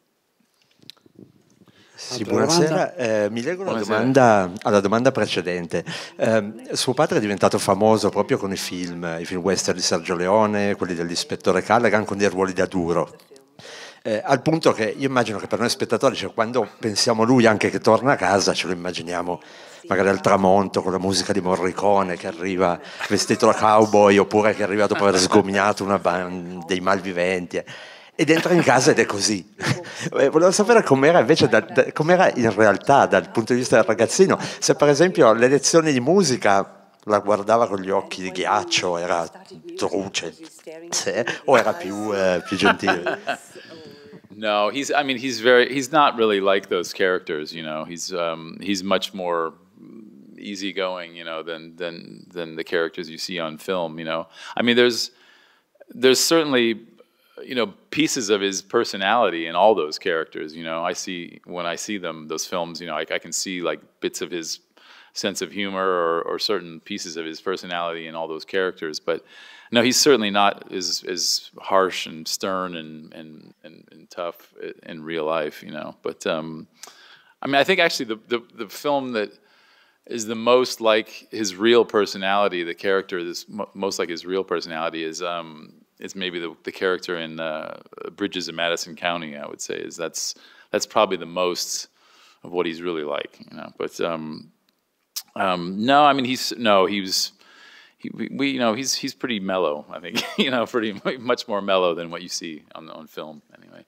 Sì, buonasera, eh, mi leggo domanda, alla domanda precedente. Eh, suo padre è diventato famoso proprio con i film, i film western di Sergio Leone, quelli dell'ispettore Callaghan con dei ruoli da duro eh, al punto che io immagino che per noi spettatori, cioè, quando pensiamo lui anche che torna a casa, ce lo immaginiamo magari al tramonto con la musica di Morricone che arriva vestito da cowboy oppure che arriva dopo aver sgomminato una ban- dei malviventi. Eh. Ed entra in casa ed è così. *laughs* Eh, volevo sapere com'era invece, da, da, com'era in realtà dal punto di vista del ragazzino, se per esempio le lezioni di musica la guardava con gli occhi di ghiaccio, era truce, se, o era più, eh, più gentile. *laughs* No, he's. I mean, he's very. He's not really like those characters. You know, he's um, he's much more easygoing. You know, than than than the characters you see on film. You know, I mean, there's there's certainly you know pieces of his personality in all those characters. You know, I see when I see them those films. You know, I, I can see like bits of his sense of humor or, or certain pieces of his personality in all those characters, but no, he's certainly not as, as harsh and stern and, and, and, and tough in real life, you know. But um, I mean, I think actually the, the, the, film that is the most like his real personality, the character that's most like his real personality is um, is maybe the, the character in uh, Bridges in Madison County. I would say is that's that's probably the most of what he's really like, you know. But um, um, no, I mean he's no he was he, we, you know, he's he's pretty mellow. I think *laughs* you know, pretty *laughs* much more mellow than what you see on on film, anyway.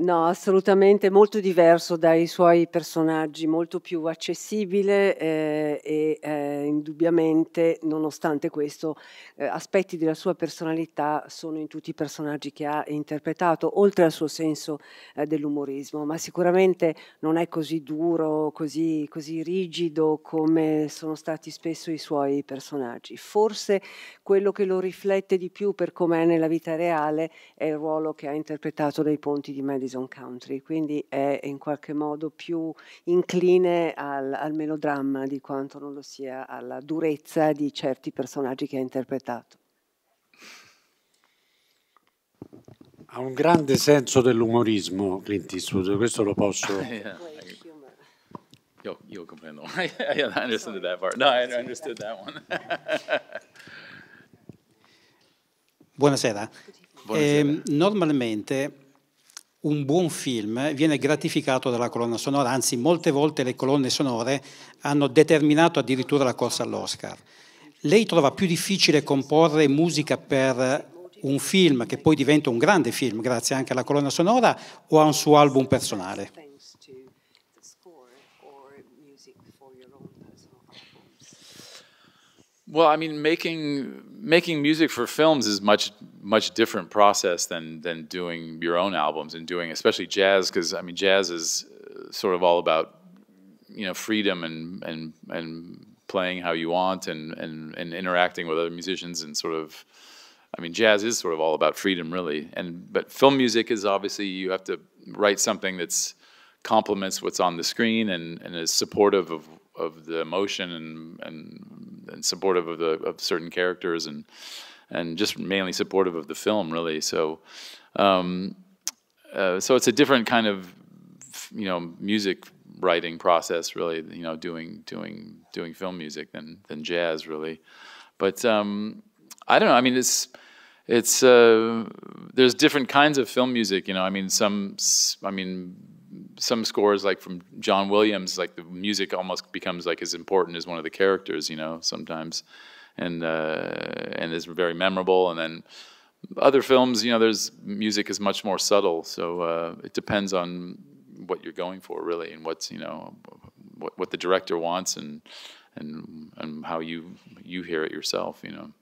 No, assolutamente molto diverso dai suoi personaggi, molto più accessibile eh, e eh, indubbiamente, nonostante questo, eh, aspetti della sua personalità sono in tutti i personaggi che ha interpretato, oltre al suo senso eh, dell'umorismo, ma sicuramente non è così duro, così, così rigido come sono stati spesso i suoi personaggi. Forse quello che lo riflette di più per com'è nella vita reale è il ruolo che ha interpretato dai ponti di Madison. Madison Country, quindi è in qualche modo più incline al, al melodramma di quanto non lo sia alla durezza di certi personaggi che ha interpretato. Ha un grande senso dell'umorismo Clint Eastwood, questo lo posso... *laughs* yeah. You'll, *laughs* you'll I, I understood that part. No, I understood that one. Buonasera. Buonasera. Eh, normalmente un buon film eh, viene gratificato dalla colonna sonora, anzi molte volte le colonne sonore hanno determinato addirittura la corsa all'Oscar. Lei trova più difficile comporre musica per un film che poi diventa un grande film grazie anche alla colonna sonora o a un suo album personale? Well, I mean, making making music for films is much much different process than than doing your own albums and doing especially jazz because I mean jazz is uh, sort of all about you know freedom and and and playing how you want and and and interacting with other musicians and sort of I mean jazz is sort of all about freedom really and but film music is obviously you have to write something that's complements what's on the screen and, and is supportive of of the emotion and, and, and supportive of the of certain characters and and just mainly supportive of the film really. So um, uh, so it's a different kind of you know music writing process really. You know doing doing doing film music than than jazz really. But um, I don't know. I mean it's it's uh, there's different kinds of film music. You know I mean some I mean some scores like from John Williams, like the music almost becomes like as important as one of the characters, you know, sometimes, and uh, and is very memorable. And then other films, you know, there's music is much more subtle, so uh, it depends on what you're going for really, and what's you know what what the director wants and and and how you you hear it yourself, you know.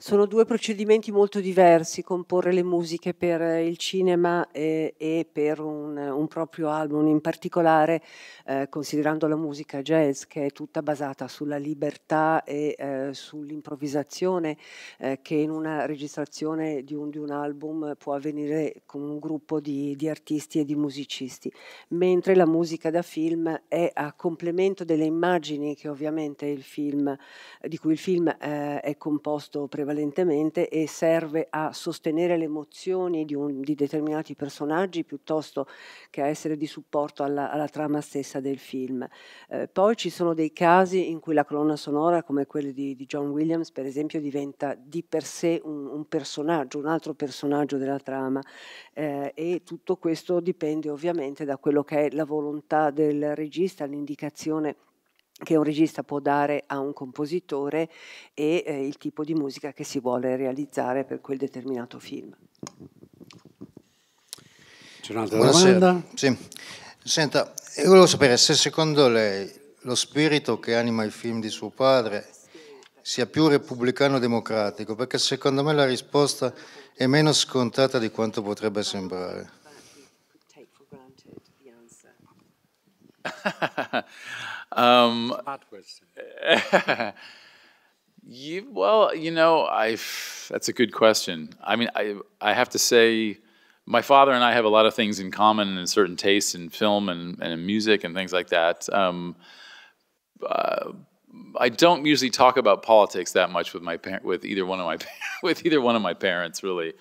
Sono due procedimenti molto diversi, comporre le musiche per eh, il cinema e, eh, e per un, un, proprio album, in particolare eh, considerando la musica jazz che è tutta basata sulla libertà e eh, sull'improvvisazione eh, che in una registrazione di un, di un, album può avvenire con un gruppo di, di artisti e di musicisti, mentre la musica da film è a complemento delle immagini che ovviamente il film, di cui il film eh, è composto prevalentemente prevalentemente e serve a sostenere le emozioni di, un, di determinati personaggi piuttosto che a essere di supporto alla, alla trama stessa del film. Eh, poi ci sono dei casi in cui la colonna sonora, come quella di, di John Williams, per esempio, diventa di per sé un, un personaggio, un altro personaggio della trama eh, e tutto questo dipende ovviamente da quello che è la volontà del regista, l'indicazione che un regista può dare a un compositore e eh, il tipo di musica che si vuole realizzare per quel determinato film. C'è un'altra Buonasera. domanda? Sì. Senta, io volevo sapere se secondo lei lo spirito che anima i film di suo padre sia più repubblicano democratico, perché secondo me la risposta è meno scontata di quanto potrebbe sembrare. *laughs* Um, Hard question. *laughs* you, well, you know, I. That's a good question. I mean, I I have to say, my father and I have a lot of things in common and certain tastes in film and and in music and things like that. Um, uh, I don't usually talk about politics that much with my par- with either one of my *laughs* with either one of my parents really,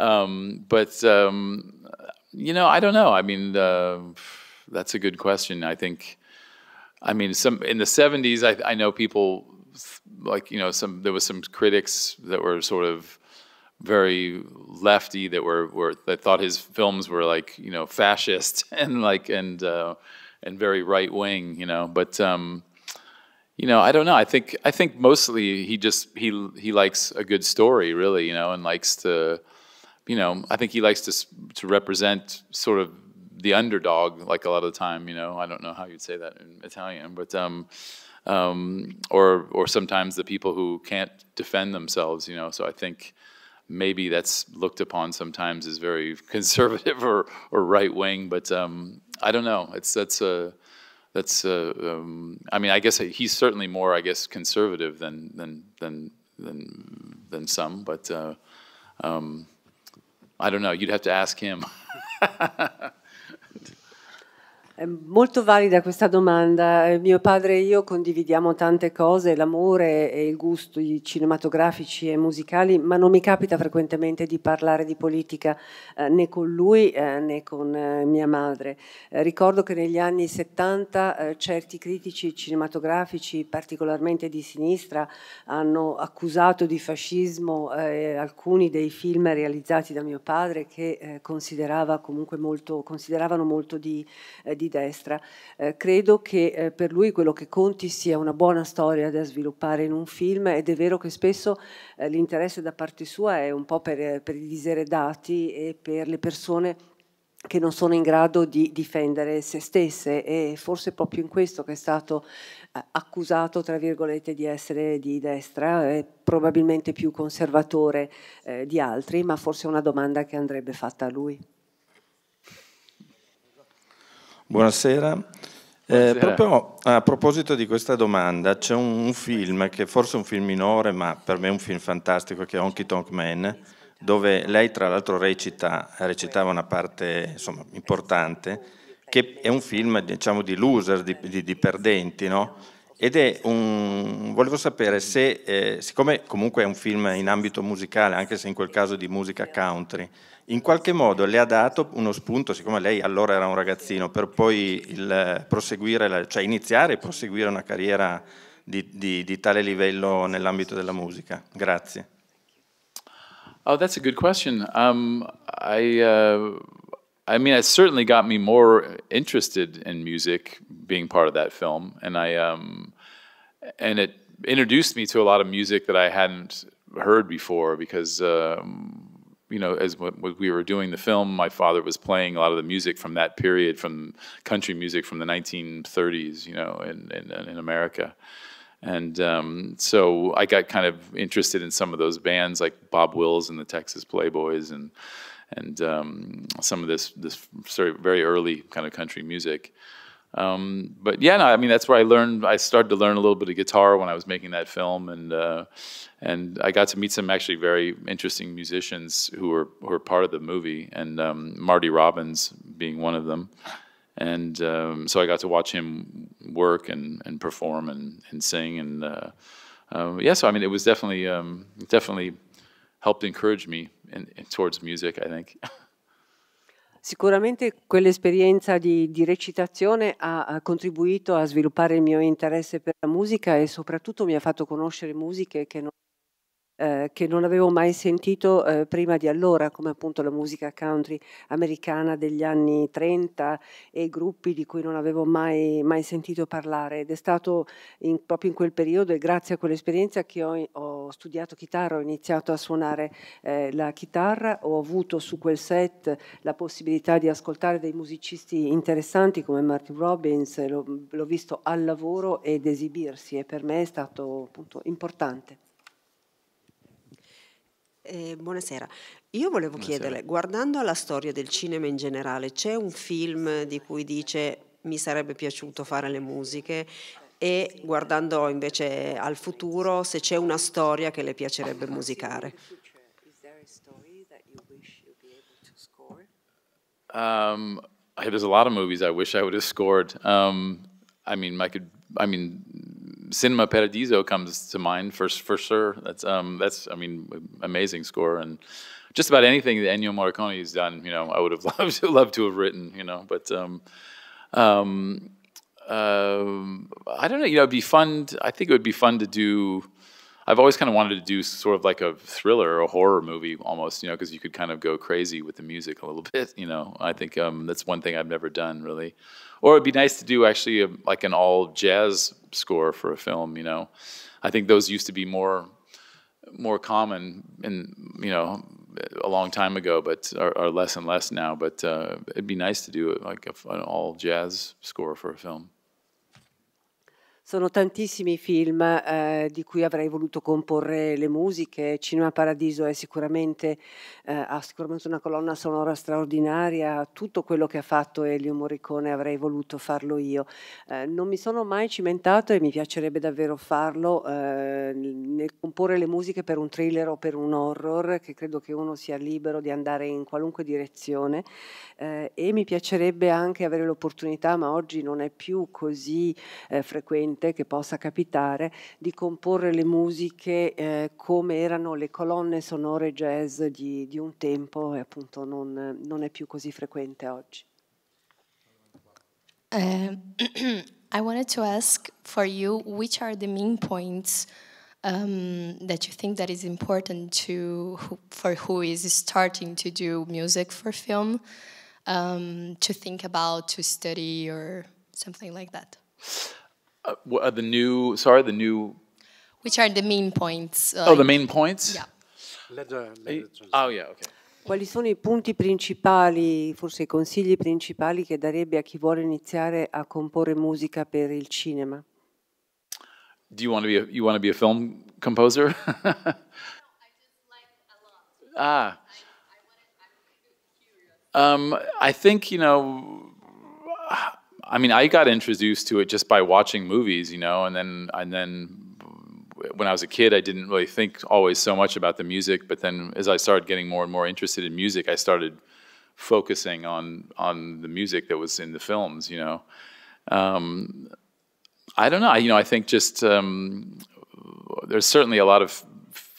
um, but um, you know I don't know. I mean uh, that's a good question. I think I mean, some in the '70s, I, I know people like you know some there was some critics that were sort of very lefty that were, were that thought his films were like you know fascist *laughs* and like and uh, and very right wing you know but um, you know I don't know I think I think mostly he just he he likes a good story really you know and likes to you know I think he likes to to represent sort of the underdog like a lot of the time you know i don't know how you'd say that in italian but um, um, or or sometimes the people who can't defend themselves you know so i think maybe that's looked upon sometimes as very *laughs* conservative or, or right wing but um, i don't know it's that's a that's um, I mean i guess he's certainly more i guess conservative than than than than than some but uh, um, I don't know. You'd have to ask him. *laughs* È molto valida questa domanda. Eh, mio padre e io condividiamo tante cose, l'amore e il gusto cinematografici e musicali, ma non mi capita frequentemente di parlare di politica eh, né con lui eh, né con eh, mia madre. Eh, ricordo che negli anni 70 eh, certi critici cinematografici, particolarmente di sinistra, hanno accusato di fascismo alcuni dei film realizzati da mio padre che considerava molto, consideravano molto di, di di destra. Eh, credo che eh, per lui quello che conti sia una buona storia da sviluppare in un film ed è vero che spesso eh, l'interesse da parte sua è un po' per, eh, per i diseredati e per le persone che non sono in grado di difendere se stesse e forse proprio in questo che è stato eh, accusato, tra virgolette, di essere di destra, eh, probabilmente più conservatore eh, di altri, ma forse è una domanda che andrebbe fatta a lui. Buonasera. Eh, proprio a proposito di questa domanda, c'è un, un, film che forse è un film minore, ma per me è un film fantastico, che è Honky Tonk Man, dove lei tra l'altro recita, recitava una parte insomma, importante, che è un film diciamo, di loser, di, di, di perdenti, no? Ed è un... volevo sapere se, eh, siccome comunque è un film in ambito musicale, anche se in quel caso di musica country, in qualche modo le ha dato uno spunto, siccome lei allora era un ragazzino, per poi il, proseguire, cioè iniziare e proseguire una carriera di, di, di tale livello nell'ambito della musica. Grazie. Oh, that's a good question. Um, I, uh... I mean, it certainly got me more interested in music being part of that film, and I um, and it introduced me to a lot of music that I hadn't heard before because um, you know as we were doing the film, my father was playing a lot of the music from that period, from country music from the 1930s, you know, in in, in America. And um, so I got kind of interested in some of those bands like Bob Wills and the Texas Playboys and and um, some of this this very early kind of country music. Um, but yeah, no, I mean that's where I learned. I started to learn a little bit of guitar when I was making that film, and uh, and I got to meet some actually very interesting musicians who were who were part of the movie, and um, Marty Robbins being one of them. And um, so I got to watch him work and, and perform and, and sing and uh, uh yeah. So I mean, it was definitely um, definitely helped encourage me in, in towards music, I think. *laughs* Sicuramente quell'esperienza di, di, recitazione ha, ha, contribuito a sviluppare il mio interesse per la musica e soprattutto mi ha fatto conoscere musiche che non eh, che non avevo mai sentito eh, prima di allora, come appunto la musica country americana degli anni 30 e gruppi di cui non avevo mai, mai sentito parlare. Ed è stato in, proprio in quel periodo e grazie a quell'esperienza che ho, ho, studiato chitarra, ho iniziato a suonare eh, la chitarra, ho avuto su quel set la possibilità di ascoltare dei musicisti interessanti come Martin Robbins, l'ho visto al lavoro ed esibirsi e per me è stato appunto importante. Eh, buonasera, io volevo buonasera. chiederle, guardando alla storia del cinema in generale, c'è un film di cui dice mi sarebbe piaciuto fare le musiche e guardando invece al futuro se c'è una storia che le piacerebbe musicare? Um, there's a lot of movies I wish I would have scored. Um, I mean, I could, I mean, Cinema Paradiso comes to mind for for sure. That's um, that's I mean amazing score and just about anything that Ennio Morricone has done. You know, I would have *laughs* loved to, loved to have written. You know, but um, um, uh, I don't know. You know, it'd be fun. To, I think it would be fun to do. I've always kind of wanted to do sort of like a thriller or a horror movie almost, you know, because you could kind of go crazy with the music a little *laughs* bit, you know. I think um, that's one thing I've never done really. Or it'd be nice to do actually a, um, like an all jazz score for a film. You know, I think those used to be more more common in you know a long time ago, but are, are less and less now. But uh, it'd be nice to do like a, an all jazz score for a film. Sono tantissimi i film eh, di cui avrei voluto comporre le musiche. Cinema Paradiso sicuramente, eh, ha sicuramente una colonna sonora straordinaria. Tutto quello che ha fatto Elio Morricone avrei voluto farlo io. Eh, non mi sono mai cimentato e mi piacerebbe davvero farlo eh, nel comporre le musiche per un thriller o per un horror, che credo che uno sia libero di andare in qualunque direzione. Eh, e mi piacerebbe anche avere l'opportunità, ma oggi non è più così eh, frequente gente che possa capitare di comporre le musiche eh, come erano le colonne sonore jazz di, di un tempo e appunto non, non, è più così frequente oggi. Uh, *clears throat* I wanted to ask for you which are the main points Um, that you think that is important to who, for who is starting to do music for film um, to think about to study or something like that Uh, what uh, are the new, sorry, the new? Which are the main points? Like, oh, the main points? Yeah. Ledger, ledger. Oh, yeah, okay. Quali sono i punti principali, forse i consigli principali che darebbe a chi vuole iniziare a comporre musica per il cinema? Do you want to be a, you want to be a film composer? *laughs* no, I just like a lot. Ah. I, I, wanted, I, um, I think, you know, I mean, I got introduced to it just by watching movies, you know, and then and then when I was a kid, I didn't really think always so much about the music. But then, as I started getting more and more interested in music, I started focusing on on the music that was in the films. You know, um, I don't know. I, you know, I think just um, there's certainly a lot of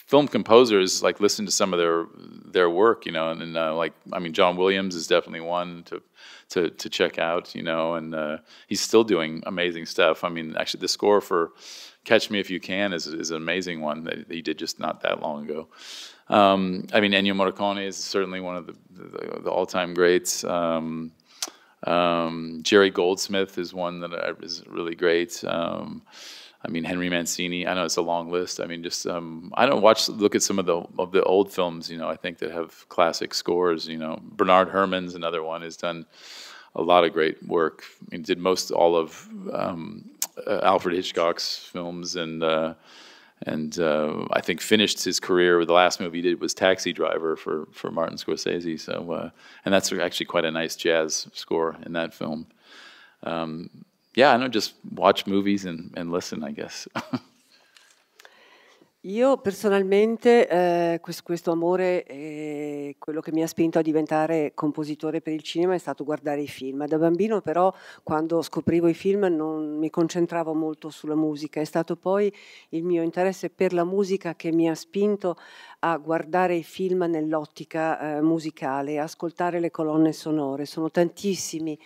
film composers like listen to some of their their work. You know, and, and uh, like I mean, John Williams is definitely one to to to check out, you know. And uh, he's still doing amazing stuff. I mean, actually, the score for Catch Me If You Can is is an amazing one that he did just not that long ago. Um, I mean, Ennio Morricone is certainly one of the the, the all time greats. Um, um, Jerry Goldsmith is one that uh, is really great. Um, I mean Henry Mancini. I know it's a long list. I mean, just um, I don't watch look at some of the of the old films. You know, I think that have classic scores. You know, Bernard Herrmann's another one has done a lot of great work. I mean, did most all of um, uh, Alfred Hitchcock's films and. Uh, and uh, I think finished his career. with The last movie he did was Taxi Driver for for Martin Scorsese. So, uh, and that's actually quite a nice jazz score in that film. Um, yeah, I don't just watch movies and, and listen, I guess. *laughs* Io personalmente eh, questo, questo, amore, eh, quello che mi ha spinto a diventare compositore per il cinema è stato guardare i film. Da bambino però quando scoprivo i film non mi concentravo molto sulla musica, è stato poi il mio interesse per la musica che mi ha spinto a guardare i film nell'ottica eh, musicale, ascoltare le colonne sonore. Sono tantissimi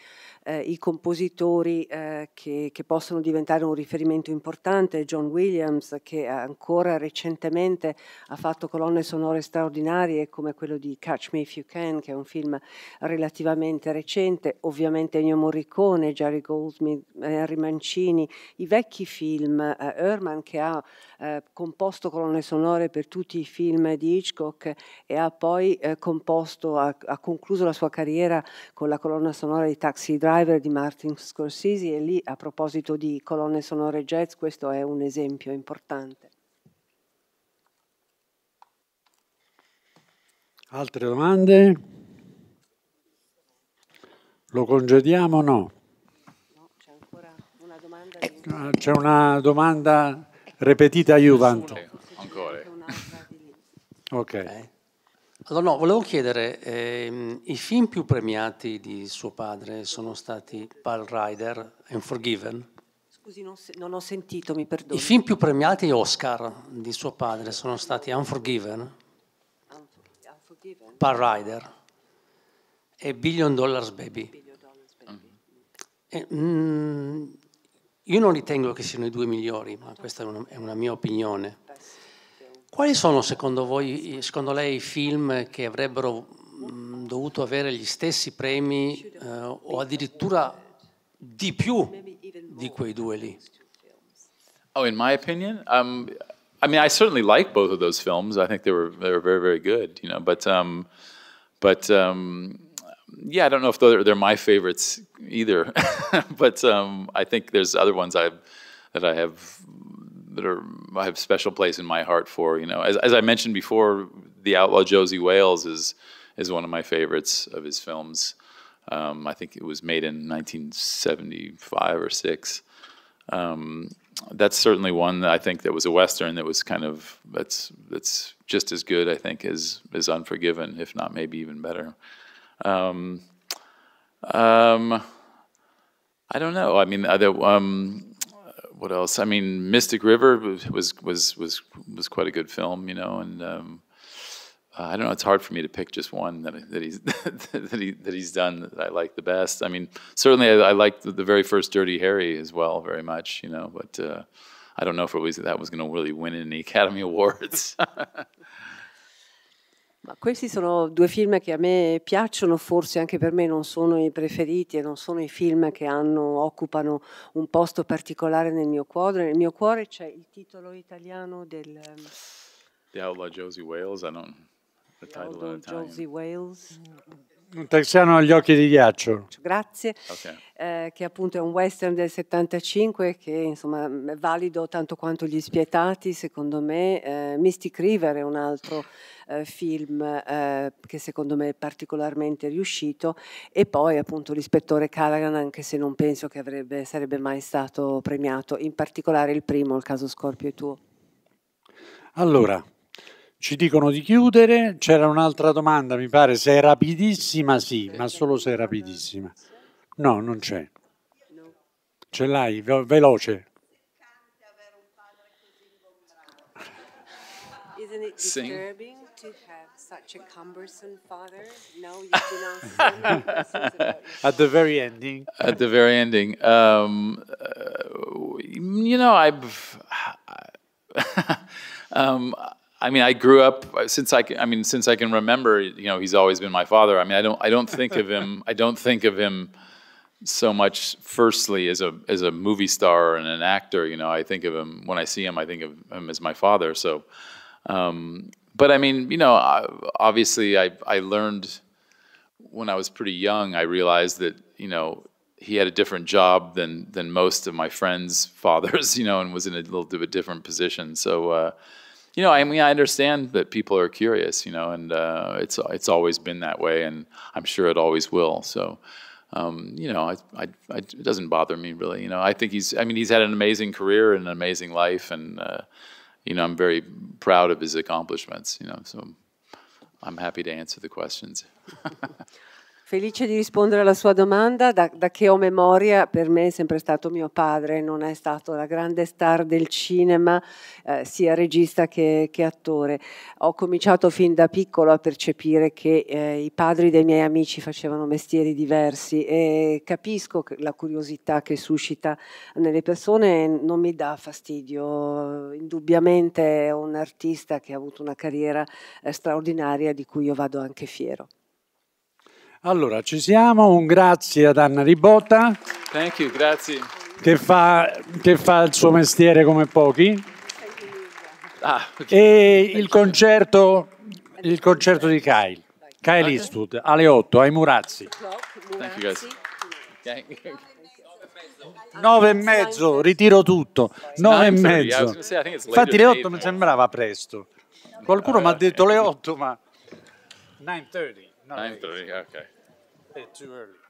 eh, i compositori eh, che, che, possono diventare un riferimento importante, John Williams che ancora recentemente ha fatto colonne sonore straordinarie come quello di Catch Me If You Can, che è un film relativamente recente, ovviamente Ennio Morricone, Jerry Goldsmith, Henry Mancini, i vecchi film, eh, Herman che ha eh, composto colonne sonore per tutti i film di Hitchcock e ha poi eh, composto, ha, ha concluso la sua carriera con la colonna sonora di Taxi Drive Driver di Martin Scorsese e lì a proposito di colonne sonore jazz questo è un esempio importante. Altre domande? Lo congediamo o no? No, c'è ancora una domanda. di... Eh, c'è una domanda ripetita a Juventus. Ancora. Ok. Eh. Allora, no, volevo chiedere, ehm, i film più premiati di suo padre sono stati Pal Rider e Unforgiven? Scusi, non, se, non, ho sentito, mi perdono. I film più premiati Oscar di suo padre sono stati Unforgiven, Unforgiven. Pal Rider e Billion Dollars Baby. Billion Dollars Baby. Mm. E, mm, io non ritengo che siano i due migliori, ma questa è una, è una mia opinione. Beh, sì. Quali sono secondo, voi, secondo lei i film che avrebbero mm, dovuto avere gli stessi premi eh, o addirittura di più di quei due lì? Oh, in my opinion, um, I mean, I certainly like both of those films. I think they were they were very very good, you know. But um, but um, yeah, I don't know if they're, they're my favorites either. *laughs* but um, I think there's other ones I that I have that are I have special place in my heart for. You know, as, as I mentioned before, the outlaw Josie Wales is is one of my favorites of his films. Um, I think it was made in 1975 or six. Um, that's certainly one that I think that was a western that was kind of that's that's just as good I think as as Unforgiven, if not maybe even better. Um, um, I don't know. I mean, other, um, what else? I mean, Mystic River was was was was quite a good film, you know, and um, uh, I don't know. It's hard for me to pick just one that that he's *laughs* that he that he's done that I like the best. I mean, certainly I, I liked the, the, very first Dirty Harry as well very much, you know, but uh, I don't know if it was that was going to really win any *laughs* Academy Awards. *laughs* Ma questi sono due film che a me piacciono, forse anche per me non sono i preferiti e non sono i film che hanno, occupano un posto particolare nel mio cuore. Nel mio cuore c'è il titolo italiano del... Ehm, the Outlaw Josie Wales, I don't... The, the Outlaw Josie Wales. Mm -hmm. Un texano agli occhi di ghiaccio. Grazie. Okay. Eh, che appunto è un western del 75 che insomma è valido tanto quanto Gli Spietati, secondo me. Eh, Mystic River è un altro eh, film eh, che secondo me è particolarmente riuscito. E poi appunto l'ispettore Callaghan, anche se non penso che avrebbe, sarebbe mai stato premiato, in particolare il primo, il caso Scorpio e tuo. Allora, ci dicono di chiudere, c'era un'altra domanda, mi pare, se è rapidissima sì, ma solo se è rapidissima. No, non c'è. Ce l'hai, veloce. Isn't it disturbing to have such a cumbersome father? No, you do *laughs* At the very ending. At the very ending. Um, uh, you know, I've... *laughs* um, I mean, I grew up uh, since I can, I mean, since I can remember, you know, he's always been my father. I mean, I don't, I don't think of him, I don't think of him so much firstly as a, as a movie star and an actor, you know, I think of him, when I see him, I think of him as my father. So, um, but I mean, you know, uh, obviously I, I learned when I was pretty young, I realized that, you know, he had a different job than, than most of my friends' *laughs* fathers, you know, and was in a little bit different position. So, uh, you know, I mean, I understand that people are curious, you know, and uh, it's it's always been that way, and I'm sure it always will. So, um, you know, I, I, I, it doesn't bother me really. You know, I think he's, I mean, he's had an amazing career and an amazing life, and uh, you know, I'm very proud of his accomplishments. You know, so I'm happy to answer the questions. *laughs* Felice di rispondere alla sua domanda, da, da, che ho memoria per me è sempre stato mio padre, non è stato la grande star del cinema, eh, sia regista che, che, attore. Ho cominciato fin da piccolo a percepire che eh, i padri dei miei amici facevano mestieri diversi e capisco la curiosità che suscita nelle persone, non mi dà fastidio, indubbiamente è un artista che ha avuto una carriera eh, straordinaria di cui io vado anche fiero. Allora, ci siamo, un grazie ad Anna Ribotta. Thank you, grazie. Che fa, che fa il suo mestiere come pochi. Ah, okay. E il concerto, il concerto, di Kyle, Kyle Eastwood, alle 8, ai Murazzi. Thank you guys. 9 e mezzo, ritiro tutto. 9 e mezzo. Infatti le 8 mi sembrava presto. Qualcuno ah, mi ha detto le 8, ma 9.30. Nine thirty, okay. It's too early.